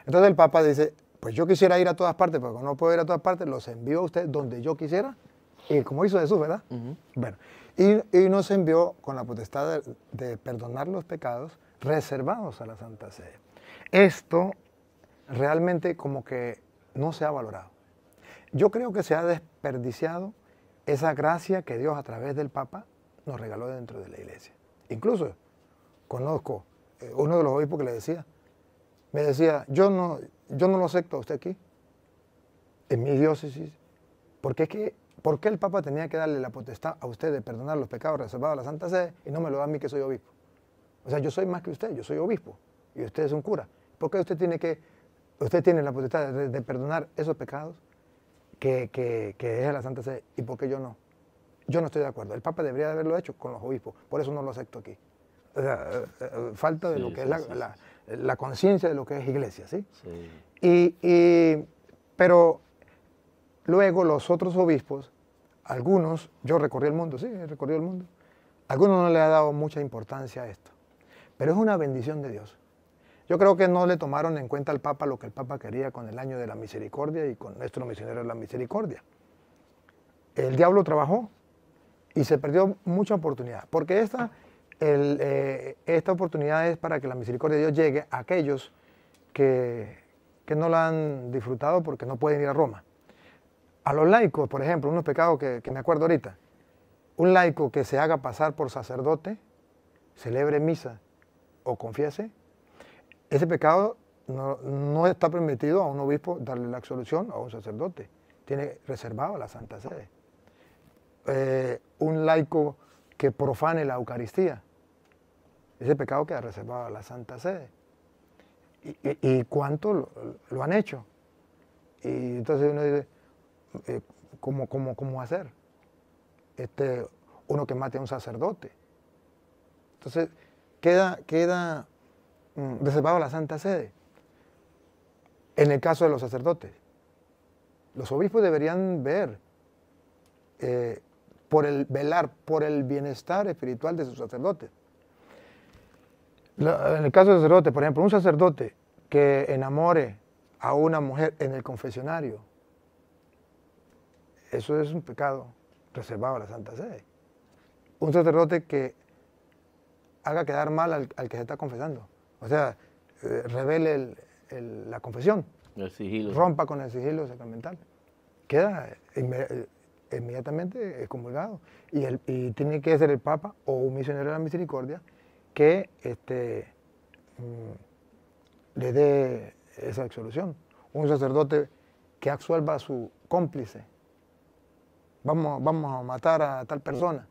Entonces el Papa dice, pues yo quisiera ir a todas partes, pero como no puedo ir a todas partes, los envío a usted donde yo quisiera, y como hizo Jesús, ¿verdad? Bueno, y, nos envió con la potestad de, perdonar los pecados reservados a la Santa Sede. Esto realmente como que no se ha valorado. Yo creo que se ha desperdiciado esa gracia que Dios a través del Papa nos regaló dentro de la iglesia. Incluso conozco eh, uno de los obispos que le decía, me decía, yo no, yo no lo acepto a usted aquí, en mi diócesis, porque ¿por qué el Papa tenía que darle la potestad a usted de perdonar los pecados reservados a la Santa Sede y no me lo da a mí que soy obispo? O sea, yo soy más que usted, yo soy obispo y usted es un cura. ¿Por qué usted tiene que, usted tiene la potestad de, perdonar esos pecados que, es que la Santa Sede y por qué yo no? Yo no estoy de acuerdo. El Papa debería haberlo hecho con los obispos, por eso no lo acepto aquí. O sea, eh, eh, falta de lo que es la, la conciencia de lo que es iglesia, ¿sí? sí. Y, pero luego los otros obispos, algunos, yo recorrí el mundo, sí, recorrí el mundo, algunos no le han dado mucha importancia a esto, pero es una bendición de Dios. Yo creo que no le tomaron en cuenta al Papa lo que el Papa quería con el año de la misericordia y con nuestro misionero de la misericordia. El diablo trabajó y se perdió mucha oportunidad, porque esta eh, esta oportunidad es para que la misericordia de Dios llegue a aquellos que, no la han disfrutado porque no pueden ir a Roma. A los laicos, por ejemplo, unos pecados que, me acuerdo ahorita. Un laico que se haga pasar por sacerdote, celebre misa o confiese, ese pecado no, está permitido a un obispo darle la absolución a un sacerdote. Tiene reservado la Santa Sede. Eh, un laico que profane la Eucaristía. Ese pecado ha reservado a la Santa Sede. ¿Y, cuánto lo, han hecho? Y entonces uno dice, eh, ¿cómo, cómo, cómo hacer? Este, uno que mate a un sacerdote. Entonces, queda, queda mm, reservado a la Santa Sede. En el caso de los sacerdotes, los obispos deberían ver eh, por el velar, por el bienestar espiritual de sus sacerdotes. en el caso de sacerdote, por ejemplo, un sacerdote que enamore a una mujer en el confesionario, eso es un pecado reservado a la Santa Sede. Un sacerdote que haga quedar mal al, que se está confesando, o sea, eh, revele la confesión, rompa con el sigilo sacramental, queda inmediatamente excomulgado. Y, el, y tiene que ser el Papa o un misionero de la misericordia que este, mm, le dé esa absolución. Un sacerdote que absuelva a su cómplice. Vamos, vamos a matar a tal persona.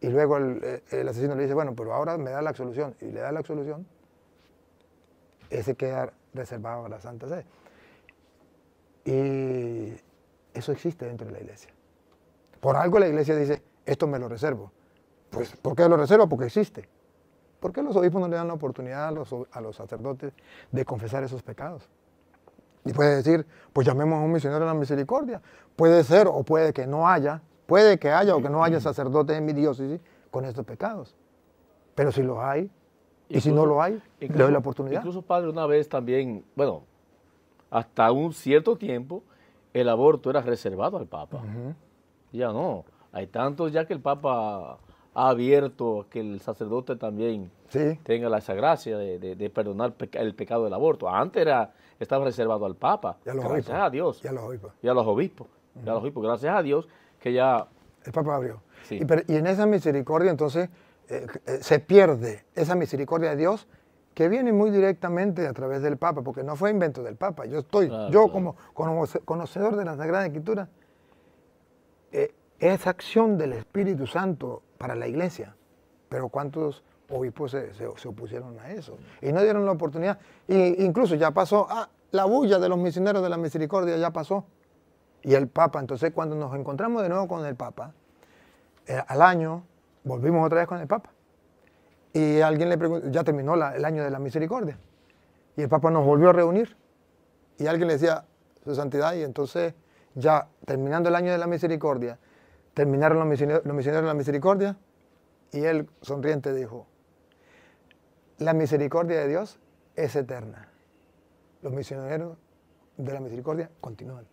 Y luego el, el, asesino le dice, bueno, pero ahora me da la absolución. Y le da la absolución. Ese queda reservado a la Santa Sede. Y eso existe dentro de la iglesia. Por algo la iglesia dice, esto me lo reservo. Pues, ¿por qué lo reservo? Porque existe. ¿Por qué los obispos no le dan la oportunidad a los, sacerdotes de confesar esos pecados? Y puede decir, pues llamemos a un misionero de la misericordia. Puede ser o puede que no haya, puede que haya o que no haya sacerdotes en mi diócesis con estos pecados. Pero si los hay, y si no lo hay, le doy la oportunidad. Incluso, padre, una vez también, bueno, hasta un cierto tiempo, el aborto era reservado al Papa. Ya no. Hay tantos ya que el Papa ha abierto que el sacerdote también tenga la gracia de, perdonar el pecado del aborto. Antes era, estaba reservado al Papa. a gracias a Dios. Y a los obispos. Y a los obispos. Gracias a Dios que ya... El Papa abrió. Y, en esa misericordia entonces eh, eh, se pierde esa misericordia de Dios que viene muy directamente a través del Papa, porque no fue invento del Papa. Yo estoy, yo como conocedor de la Sagrada Escritura, esa eh, es acción del Espíritu Santo para la Iglesia. Pero ¿cuántos obispos se, opusieron a eso? Y no dieron la oportunidad. incluso ya pasó, ah, la bulla de los misioneros de la misericordia ya pasó. Y el Papa, entonces cuando nos encontramos de nuevo con el Papa, eh, al año volvimos otra vez con el Papa. Y alguien le preguntó, ya terminó el año de la misericordia. Y el Papa nos volvió a reunir. Y alguien le decía, Su Santidad, y entonces ya terminando el año de la misericordia, terminaron los misioneros, de la misericordia. Y él sonriente dijo, la misericordia de Dios es eterna. Los misioneros de la misericordia continúan.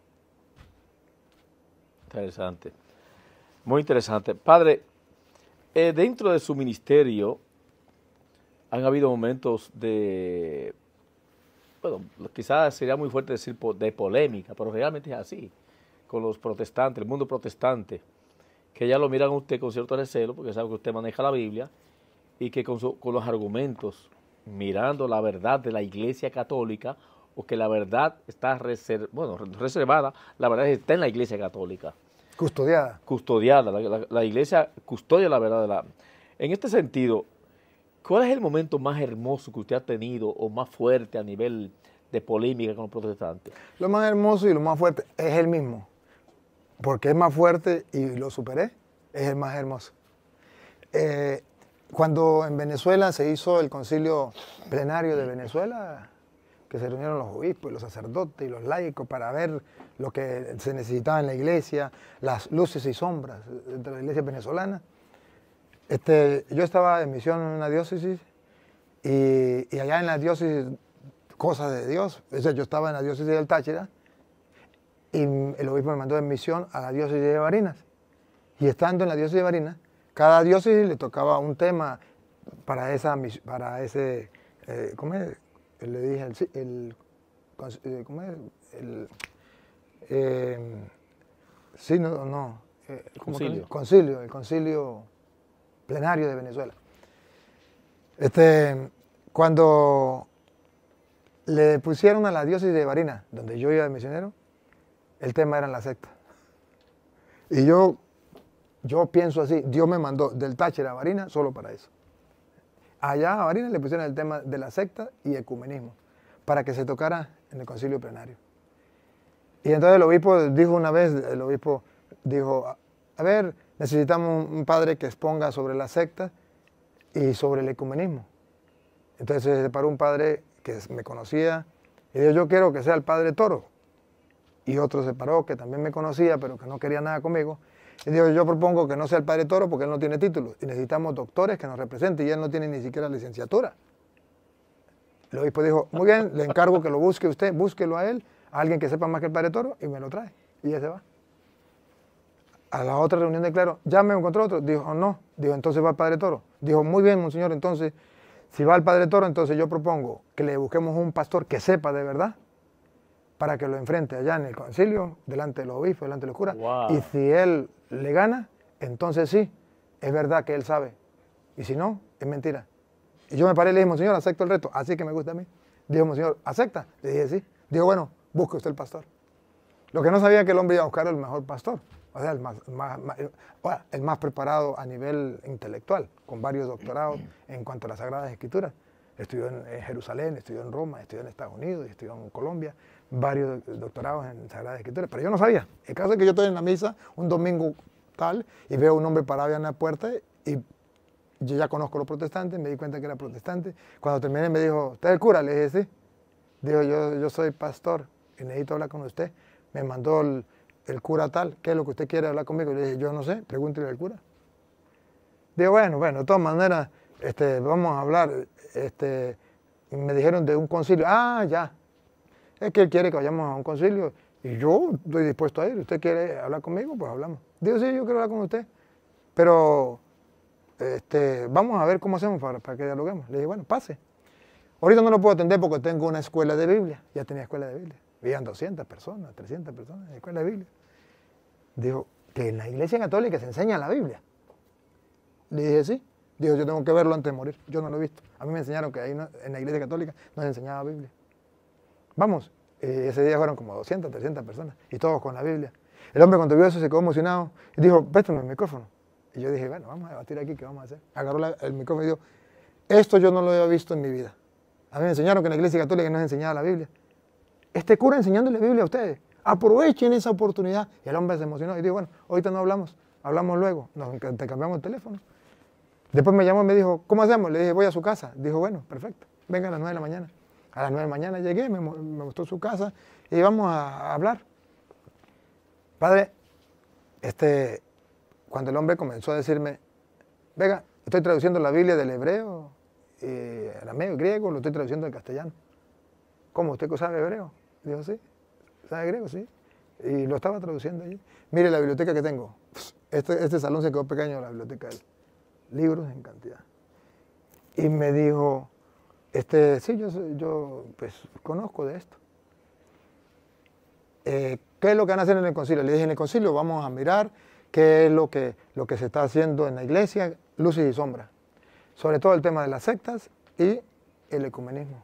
Interesante. Muy interesante. Padre, eh, dentro de su ministerio, han habido momentos de, bueno, quizás sería muy fuerte decir de polémica, pero realmente es así, con los protestantes, el mundo protestante, que ya lo miran usted con cierto recelo, porque sabe que usted maneja la Biblia, y que con, con los argumentos, mirando la verdad de la Iglesia Católica, o que la verdad está reservada, la verdad está en la Iglesia Católica. Custodiada. Custodiada, la, la Iglesia custodia la verdad de la... En este sentido, ¿Cuál es el momento más hermoso que usted ha tenido o más fuerte a nivel de polémica con los protestantes? Lo más hermoso y lo más fuerte es el mismo. Porque es más fuerte y lo superé, es el más hermoso. Eh, cuando en Venezuela se hizo el concilio plenario de Venezuela, que se reunieron los obispos, los sacerdotes y los laicos para ver lo que se necesitaba en la iglesia, las luces y sombras de la iglesia venezolana, este, yo estaba en misión en una diócesis y, allá en la diócesis, cosas de Dios, o sea, yo estaba en la diócesis del Táchira y el obispo me mandó en misión a la diócesis de Barinas. Y estando en la diócesis de Barinas, cada diócesis le tocaba un tema para, esa, para ese, eh, ¿cómo es? Le dije, el, el eh, ¿cómo es? El, eh, sí, no, no. Eh, concilio. concilio, el concilio plenario de Venezuela. Este, cuando le pusieron a la diócesis de Barina, donde yo iba de misionero, el tema era la secta. Y yo, yo pienso así, Dios me mandó del Táchira a Barina solo para eso. Allá a Barina le pusieron el tema de la secta y ecumenismo, para que se tocara en el concilio plenario. Y entonces el obispo dijo una vez, el obispo dijo, a ver, necesitamos un padre que exponga sobre la secta y sobre el ecumenismo. Entonces se separó un padre que me conocía y dijo, yo quiero que sea el padre Toro. Y otro se paró que también me conocía, pero que no quería nada conmigo. Y dijo, yo propongo que no sea el padre Toro porque él no tiene título. Y necesitamos doctores que nos representen y él no tiene ni siquiera licenciatura. El obispo dijo, muy bien, le encargo que lo busque usted, búsquelo a él, a alguien que sepa más que el padre Toro y me lo trae. Y ya se va a la otra reunión de Claro, ya me encontró otro. Dijo, no. Dijo, entonces va el Padre Toro. Dijo, muy bien, monseñor, entonces, si va el Padre Toro, entonces yo propongo que le busquemos un pastor que sepa de verdad para que lo enfrente allá en el concilio, delante de los obispos, delante de los curas. Y si él le gana, entonces sí, es verdad que él sabe. Y si no, es mentira. Y yo me paré y le dije, monseñor, acepto el reto. Así que me gusta a mí. Dijo, monseñor, ¿acepta? Le dije, sí. Dijo, bueno, busque usted el pastor. Lo que no sabía que el hombre iba a buscar el mejor pastor. Eh, o sea, el más, preparado a nivel intelectual, con varios doctorados en cuanto a las Sagradas Escrituras. Estudió en, Jerusalén, estudió en Roma, estudió en Estados Unidos, estudió en Colombia, varios doctorados en Sagradas Escrituras. Pero yo no sabía. El caso es que yo estoy en la misa un domingo tal y veo un hombre parado en la puerta y yo ya conozco a los protestantes, me di cuenta que era protestante. Cuando terminé me dijo, ¿usted es el cura? Le dije, sí. Dijo, yo, yo soy pastor y necesito hablar con usted. Me mandó el, el cura tal, ¿qué es lo que usted quiere hablar conmigo? Le dije, yo no sé, pregúntele al cura. Digo, bueno, bueno, de todas maneras, este, vamos a hablar. Este, me dijeron de un concilio, ah, ya. Es que él quiere que vayamos a un concilio y yo estoy dispuesto a ir. ¿Usted quiere hablar conmigo? Pues hablamos. Digo, sí, yo quiero hablar con usted, pero este, vamos a ver cómo hacemos para, para que dialoguemos. Le dije, bueno, pase. Ahorita no lo puedo atender porque tengo una escuela de Biblia. Ya tenía escuela de Biblia. Vivían 200 personas, 300 personas en la escuela de Biblia. Dijo, que en la iglesia católica se enseña la Biblia. Le dije, sí. Dijo, yo tengo que verlo antes de morir. Yo no lo he visto. A mí me enseñaron que ahí en la iglesia católica no se enseñaba Biblia. Vamos, eh, ese día fueron como 200, 300 personas y todos con la Biblia. El hombre cuando vio eso se quedó emocionado y dijo, préstame el micrófono. Y yo dije, bueno, vamos a debatir aquí, ¿qué vamos a hacer? Agarró el micrófono y dijo, esto yo no lo había visto en mi vida. A mí me enseñaron que en la iglesia católica no se enseñaba la Biblia. Este cura enseñándole Biblia a ustedes. Aprovechen esa oportunidad. Y el hombre se emocionó y dijo, bueno, ahorita no hablamos, hablamos luego. Nos, te cambiamos el teléfono. Después me llamó y me dijo, ¿cómo hacemos? Le dije, voy a su casa. Dijo, bueno, perfecto, venga a las nueve de la mañana. A las nueve de la mañana llegué, me, mostró su casa y íbamos a, hablar. Padre, este, cuando el hombre comenzó a decirme, venga, estoy traduciendo la Biblia del hebreo, arameo y griego, lo estoy traduciendo en castellano. ¿Cómo? ¿Usted que sabe hebreo? Dijo, sí sabe griego, sí. Y lo estaba traduciendo allí. Mire la biblioteca que tengo. Este, este salón se quedó pequeño, la biblioteca. Libros en cantidad. Y me dijo, este, sí, yo, pues, conozco de esto. Eh, ¿Qué es lo que van a hacer en el concilio? Le dije, en el concilio vamos a mirar qué es lo que, lo que se está haciendo en la iglesia, luces y sombras. Sobre todo el tema de las sectas y el ecumenismo.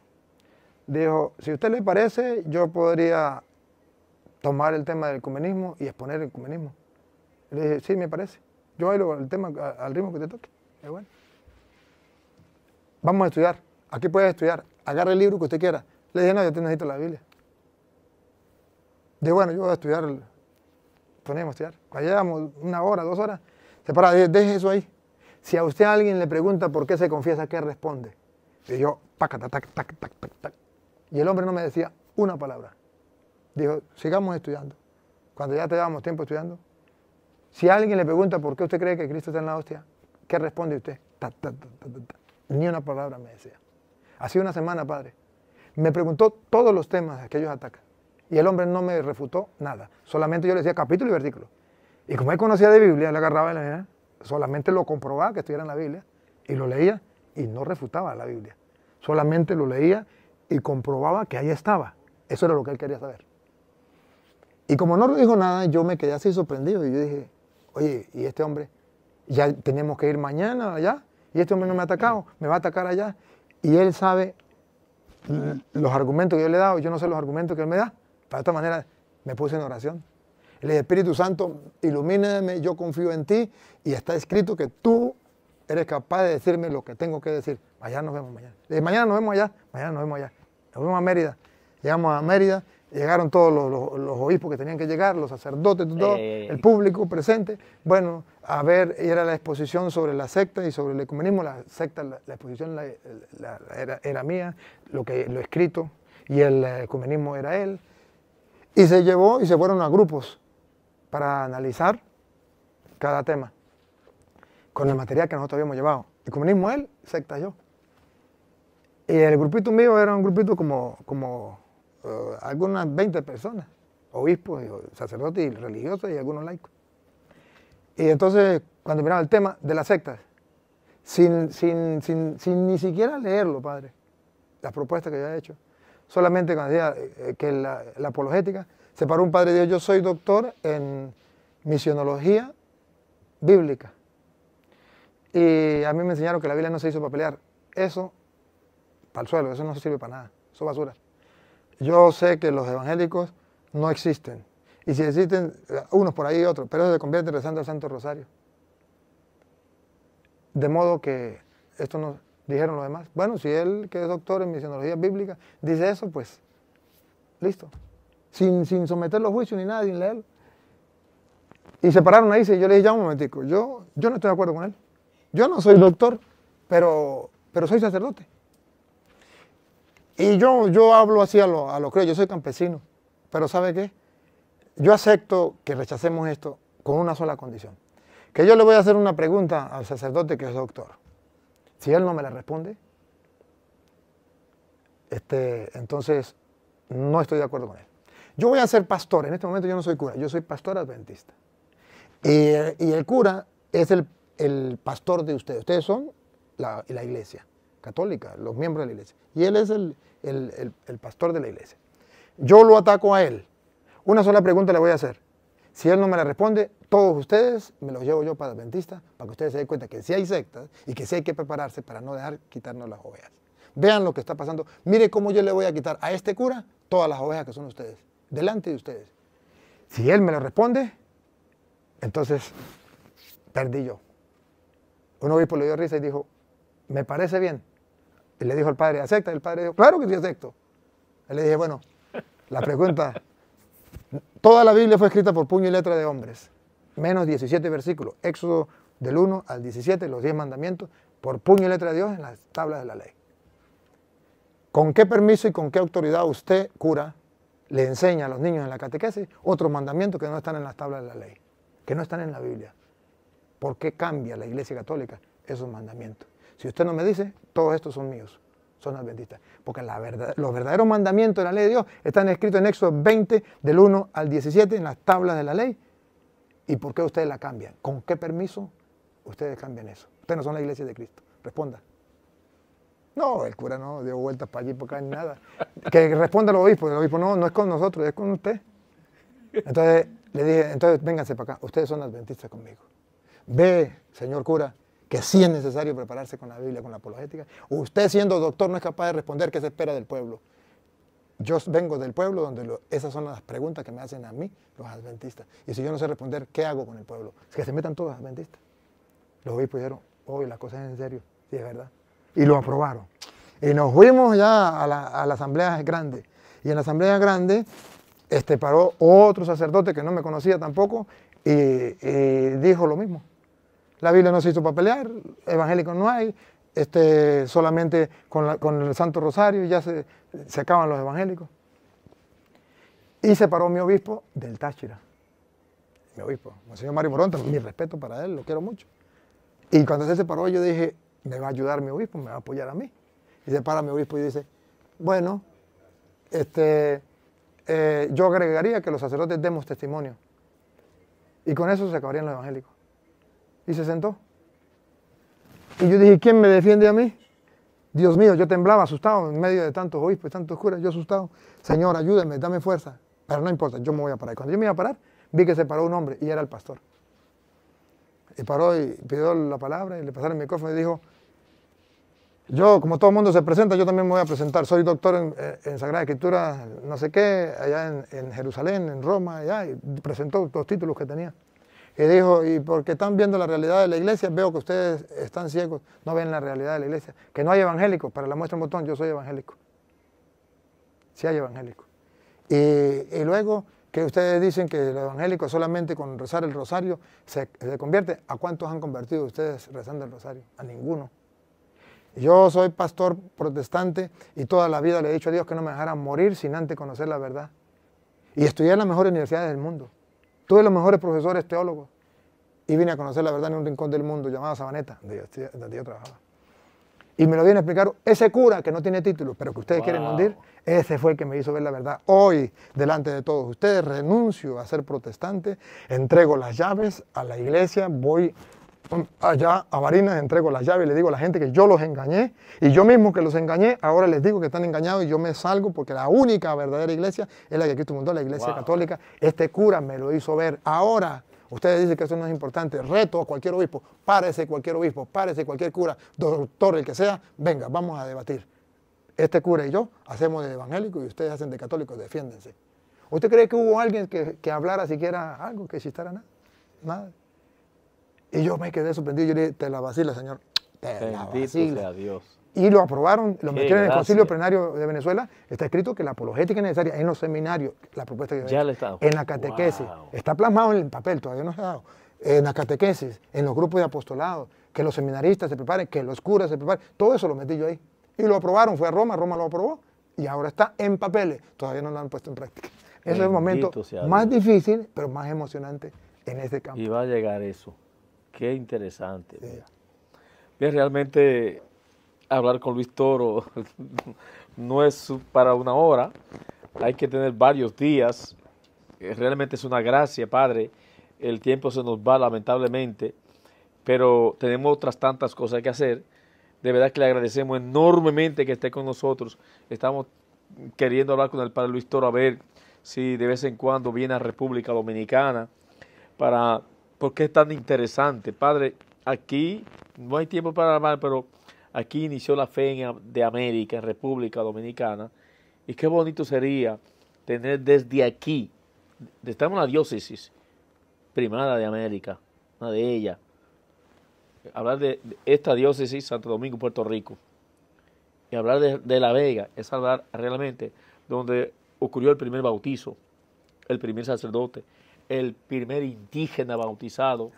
Dijo, si a usted le parece, yo podría tomar el tema del ecumenismo y exponer el ecumenismo. Le dije, sí, me parece. Yo bailo el tema al ritmo que te toque. Es bueno. Vamos a estudiar. Aquí puedes estudiar. Agarra el libro que usted quiera. Le dije, no, yo necesito la Biblia. Dije, bueno, yo voy a estudiar. Ponemos a estudiar. Allá una hora, dos horas. Se para, deje eso ahí. Si a usted alguien le pregunta por qué se confiesa, ¿qué responde? Y yo, tac, tac, tac, tac, tac. Y el hombre no me decía una palabra dijo, sigamos estudiando. Cuando ya llevamos tiempo estudiando. Si alguien le pregunta por qué usted cree que Cristo está en la hostia, ¿qué responde usted? Ni una palabra me decía. Hace una semana, padre. Me preguntó todos los temas que ellos atacan. Y el hombre no me refutó nada. Solamente yo le decía capítulo y versículo. Y como él conocía de Biblia, le agarraba la solamente lo comprobaba que estuviera en la Biblia y lo leía y no refutaba la Biblia. Solamente lo leía y comprobaba que ahí estaba. Eso era lo que él quería saber. Y como no dijo nada, yo me quedé así sorprendido y yo dije, oye, ¿y este hombre? Ya tenemos que ir mañana allá y este hombre no me ha atacado, me va a atacar allá. Y él sabe los argumentos que yo le he dado, yo no sé los argumentos que él me da. para de esta manera me puse en oración. El Espíritu Santo, ilumíname, yo confío en ti y está escrito que tú eres capaz de decirme lo que tengo que decir. Allá nos vemos mañana. mañana nos vemos allá, mañana nos vemos allá. Nos vemos a Mérida. Llegamos a Mérida, Llegaron todos los, obispos que tenían que llegar, los sacerdotes, todo, el público presente. Bueno, a ver, era la exposición sobre la secta y sobre el ecumenismo. La secta, la, exposición era, mía, lo, que, lo escrito, y el eh, ecumenismo era él. Y se llevó y se fueron a grupos para analizar cada tema con el material que nosotros habíamos llevado. El comunismo él, secta yo. Y el grupito mío era un grupito como, como algunas 20 personas, obispos, sacerdotes y religiosos y algunos laicos. Y entonces, cuando miraba el tema de las sectas, sin, ni siquiera leerlo, padre, las propuestas que yo he hecho, solamente cuando decía eh, eh, que la, apologética, se paró un padre y dijo, yo soy doctor en misionología bíblica. Y a mí me enseñaron que la Biblia no se hizo para pelear. Eso, para el suelo, eso no sirve para nada, eso basura. Yo sé que los evangélicos no existen. Y si existen, unos por ahí y otros, pero eso se convierte rezando el Santo Rosario. De modo que esto nos dijeron los demás. Bueno, si él, que es doctor en misionología bíblica, dice eso, pues listo. Sin, sin someter los juicios ni nada, sin leerlo. Y se pararon ahí y yo le dije, ya un momentico, yo, yo no estoy de acuerdo con él. Yo no soy doctor, pero, pero soy sacerdote. Y yo, yo hablo así a a lo creo, yo soy campesino, pero ¿sabe qué? Yo acepto que rechacemos esto con una sola condición. Que yo le voy a hacer una pregunta al sacerdote que es doctor. Si él no me la responde, este, entonces no estoy de acuerdo con él. Yo voy a ser pastor, en este momento yo no soy cura, yo soy pastor adventista. Y, el cura es el, pastor de ustedes, ustedes son la iglesia católica, los miembros de la iglesia. Y él es el, pastor de la iglesia. Yo lo ataco a él. Una sola pregunta le voy a hacer. Si él no me la responde, todos ustedes me los llevo yo para Adventista, para que ustedes se den cuenta que si hay sectas y que sí hay que prepararse para no dejar quitarnos las ovejas. Vean lo que está pasando. Mire cómo yo le voy a quitar a este cura todas las ovejas que son ustedes, delante de ustedes. Si él me lo responde, entonces perdí yo. Un obispo le dio risa y dijo, me parece bien, y le dijo al padre, ¿acepta? el padre dijo, claro que sí acepto. le dije, bueno, la pregunta, toda la Biblia fue escrita por puño y letra de hombres, menos 17 versículos, Éxodo del 1 al 17, los 10 mandamientos, por puño y letra de Dios en las tablas de la ley. ¿Con qué permiso y con qué autoridad usted, cura, le enseña a los niños en la catequesis otros mandamientos que no están en las tablas de la ley, que no están en la Biblia? ¿Por qué cambia la Iglesia Católica esos mandamientos? Si usted no me dice, todos estos son míos, son adventistas. Porque los verdaderos mandamientos de la ley de Dios están escritos en Éxodo 20, del 1 al 17, en las tablas de la ley. ¿Y por qué ustedes la cambian? ¿Con qué permiso ustedes cambian eso? Ustedes no son la iglesia de Cristo. Responda. No, el cura no dio vueltas para allí, para acá, ni nada. Que responda el obispo. El obispo no, no es con nosotros, es con usted. Entonces le dije, entonces vénganse para acá. Ustedes son adventistas conmigo. Ve, señor cura, que sí es necesario prepararse con la Biblia, con la apologética. Usted siendo doctor no es capaz de responder qué se espera del pueblo. Yo vengo del pueblo donde esas son las preguntas que me hacen a mí los adventistas. Y si yo no sé responder, ¿qué hago con el pueblo? Es que se metan todos adventistas. Los obispos dijeron, hoy las la cosa es en serio, sí es verdad. Y lo aprobaron. Y nos fuimos ya a la, asamblea grande. Y en la asamblea grande este, paró otro sacerdote que no me conocía tampoco y dijo lo mismo la Biblia no se hizo para pelear, evangélicos no hay, este, solamente con, el Santo Rosario ya se, se acaban los evangélicos. Y separó mi obispo del Táchira, mi obispo, señor Mario Moronta, mi respeto para él, lo quiero mucho. Y cuando se separó yo dije, me va a ayudar mi obispo, me va a apoyar a mí. Y se para mi obispo y dice, bueno, este, eh, yo agregaría que los sacerdotes demos testimonio. Y con eso se acabarían los evangélicos y se sentó. Y yo dije, ¿quién me defiende a mí? Dios mío, yo temblaba asustado en medio de tantos obispos, tantos curas, yo asustado. Señor, ayúdame, dame fuerza. Pero no importa, yo me voy a parar. Cuando yo me iba a parar, vi que se paró un hombre y era el pastor. Y paró y pidió la palabra y le pasaron el micrófono y dijo, yo, como todo el mundo se presenta, yo también me voy a presentar. Soy doctor en, eh, Sagrada Escritura, no sé qué, allá en, Jerusalén, en Roma, allá, y presentó los títulos que tenía. Y dijo, y porque están viendo la realidad de la iglesia, veo que ustedes están ciegos, no ven la realidad de la iglesia. Que no hay evangélicos, para la muestra un botón, yo soy evangélico. Sí hay evangélicos. Y, luego que ustedes dicen que el evangélico solamente con rezar el rosario se, convierte, ¿a cuántos han convertido ustedes rezando el rosario? A ninguno. Yo soy pastor protestante y toda la vida le he dicho a Dios que no me dejara morir sin antes conocer la verdad. Y estudié en las mejores universidades del mundo. Tuve los mejores profesores teólogos y vine a conocer la verdad en un rincón del mundo llamado Sabaneta, donde yo, trabajaba. Y me lo viene a explicar ese cura que no tiene título, pero que ustedes quieren hundir, ese fue el que me hizo ver la verdad. Hoy, delante de todos ustedes, renuncio a ser protestante, entrego las llaves a la iglesia, voy allá a Barinas, entrego la llave y le digo a la gente que yo los engañé y yo mismo que los engañé, ahora les digo que están engañados y yo me salgo porque la única verdadera iglesia es la que Cristo mandó, la iglesia católica. Este cura me lo hizo ver. Ahora, ustedes dicen que eso no es importante, reto a cualquier obispo, párese cualquier obispo, párese cualquier cura, doctor, el que sea, venga, vamos a debatir. Este cura y yo hacemos de evangélico y ustedes hacen de católicos, defiéndense. ¿Usted cree que hubo alguien que, que hablara siquiera algo, que existiera nada? Nada. Y yo me quedé sorprendido. Yo le dije, te la vacila, señor. Te la vacila. Sea Dios. Y lo aprobaron, lo metieron en el Concilio Plenario de Venezuela. Está escrito que la apologética necesaria en los seminarios, la propuesta que yo he estado. En la catequesis. Está plasmado en el papel, todavía no se ha dado. En la catequesis, en los grupos de apostolado, que los seminaristas se preparen, que los curas se preparen. Todo eso lo metí yo ahí. Y lo aprobaron, fue a Roma, Roma lo aprobó y ahora está en papeles. Todavía no lo han puesto en práctica. Ese es el momento más difícil, pero más emocionante en este campo. Y va a llegar eso. Qué interesante. Bien, realmente hablar con Luis Toro [laughs] no es para una hora, hay que tener varios días. Eh, realmente es una gracia, Padre. El tiempo se nos va lamentablemente, pero tenemos otras tantas cosas que hacer. De verdad que le agradecemos enormemente que esté con nosotros. Estamos queriendo hablar con el Padre Luis Toro a ver si de vez en cuando viene a República Dominicana para por qué es tan interesante. Padre, aquí no hay tiempo para hablar, pero aquí inició la fe de América, en República Dominicana, y qué bonito sería tener desde aquí, estamos en la diócesis primada de América, una de ellas, hablar de esta diócesis, Santo Domingo, Puerto Rico, y hablar de, de La Vega, es hablar realmente donde ocurrió el primer bautizo, el primer sacerdote, el primer indígena bautizado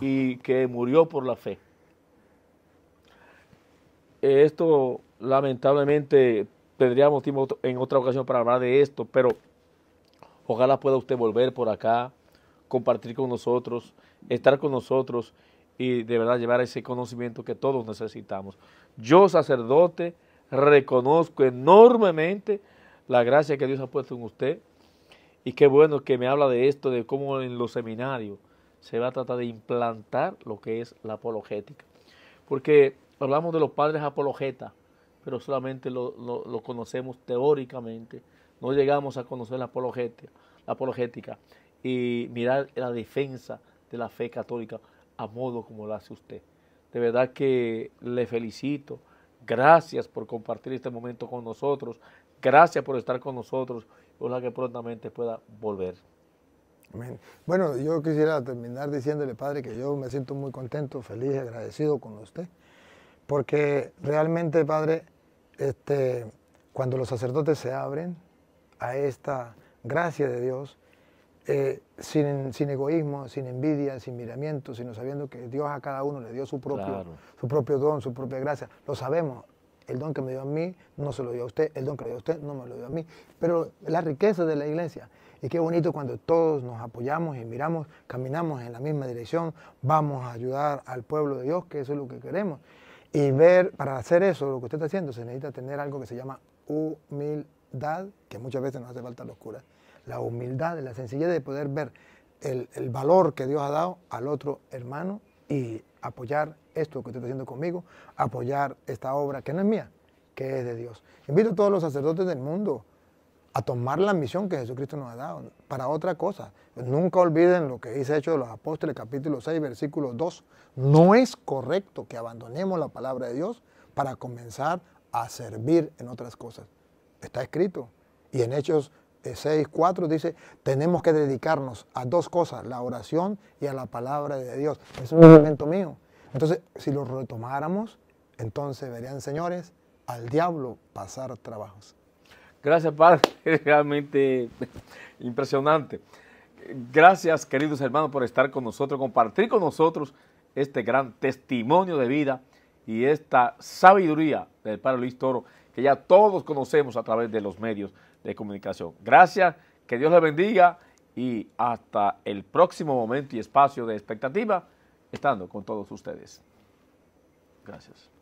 y que murió por la fe. Esto lamentablemente tendríamos tiempo en otra ocasión para hablar de esto, pero ojalá pueda usted volver por acá, compartir con nosotros, estar con nosotros y de verdad llevar ese conocimiento que todos necesitamos. Yo, sacerdote, reconozco enormemente la gracia que Dios ha puesto en usted y qué bueno que me habla de esto, de cómo en los seminarios se va a tratar de implantar lo que es la apologética. Porque hablamos de los padres apologetas, pero solamente lo, conocemos teóricamente. No llegamos a conocer la apologética, la apologética y mirar la defensa de la fe católica a modo como lo hace usted. De verdad que le felicito Gracias por compartir este momento con nosotros. Gracias por estar con nosotros. Ojalá que prontamente pueda volver. Amén. Bueno, yo quisiera terminar diciéndole, Padre, que yo me siento muy contento, feliz, agradecido con usted, porque realmente, Padre, este, cuando los sacerdotes se abren a esta gracia de Dios, eh, sin, sin, egoísmo, sin envidia, sin miramiento, sino sabiendo que Dios a cada uno le dio su propio, su propio don, su propia gracia. Lo sabemos. El don que me dio a mí no se lo dio a usted, el don que le dio a usted no me lo dio a mí. Pero la riqueza de la iglesia. Y qué bonito cuando todos nos apoyamos y miramos, caminamos en la misma dirección, vamos a ayudar al pueblo de Dios, que eso es lo que queremos. Y ver, para hacer eso, lo que usted está haciendo, se necesita tener algo que se llama humildad, que muchas veces nos hace falta los curas la humildad, la sencillez de poder ver el, valor que Dios ha dado al otro hermano y apoyar esto que estoy haciendo conmigo, apoyar esta obra que no es mía, que es de Dios. Invito a todos los sacerdotes del mundo a tomar la misión que Jesucristo nos ha dado para otra cosa. Nunca olviden lo que dice Hechos de los Apóstoles, capítulo 6, versículo 2. No es correcto que abandonemos la palabra de Dios para comenzar a servir en otras cosas. Está escrito. Y en Hechos 6.4 dice, tenemos que dedicarnos a dos cosas, la oración y a la palabra de Dios. es un elemento mío. Entonces, si lo retomáramos, entonces verían, señores, al diablo pasar trabajos. Gracias, Padre. [laughs] Realmente impresionante. Gracias, queridos hermanos, por estar con nosotros, compartir con nosotros este gran testimonio de vida y esta sabiduría del Padre Luis Toro, que ya todos conocemos a través de los medios de comunicación. Gracias, que Dios le bendiga y hasta el próximo momento y espacio de expectativa, estando con todos ustedes. Gracias.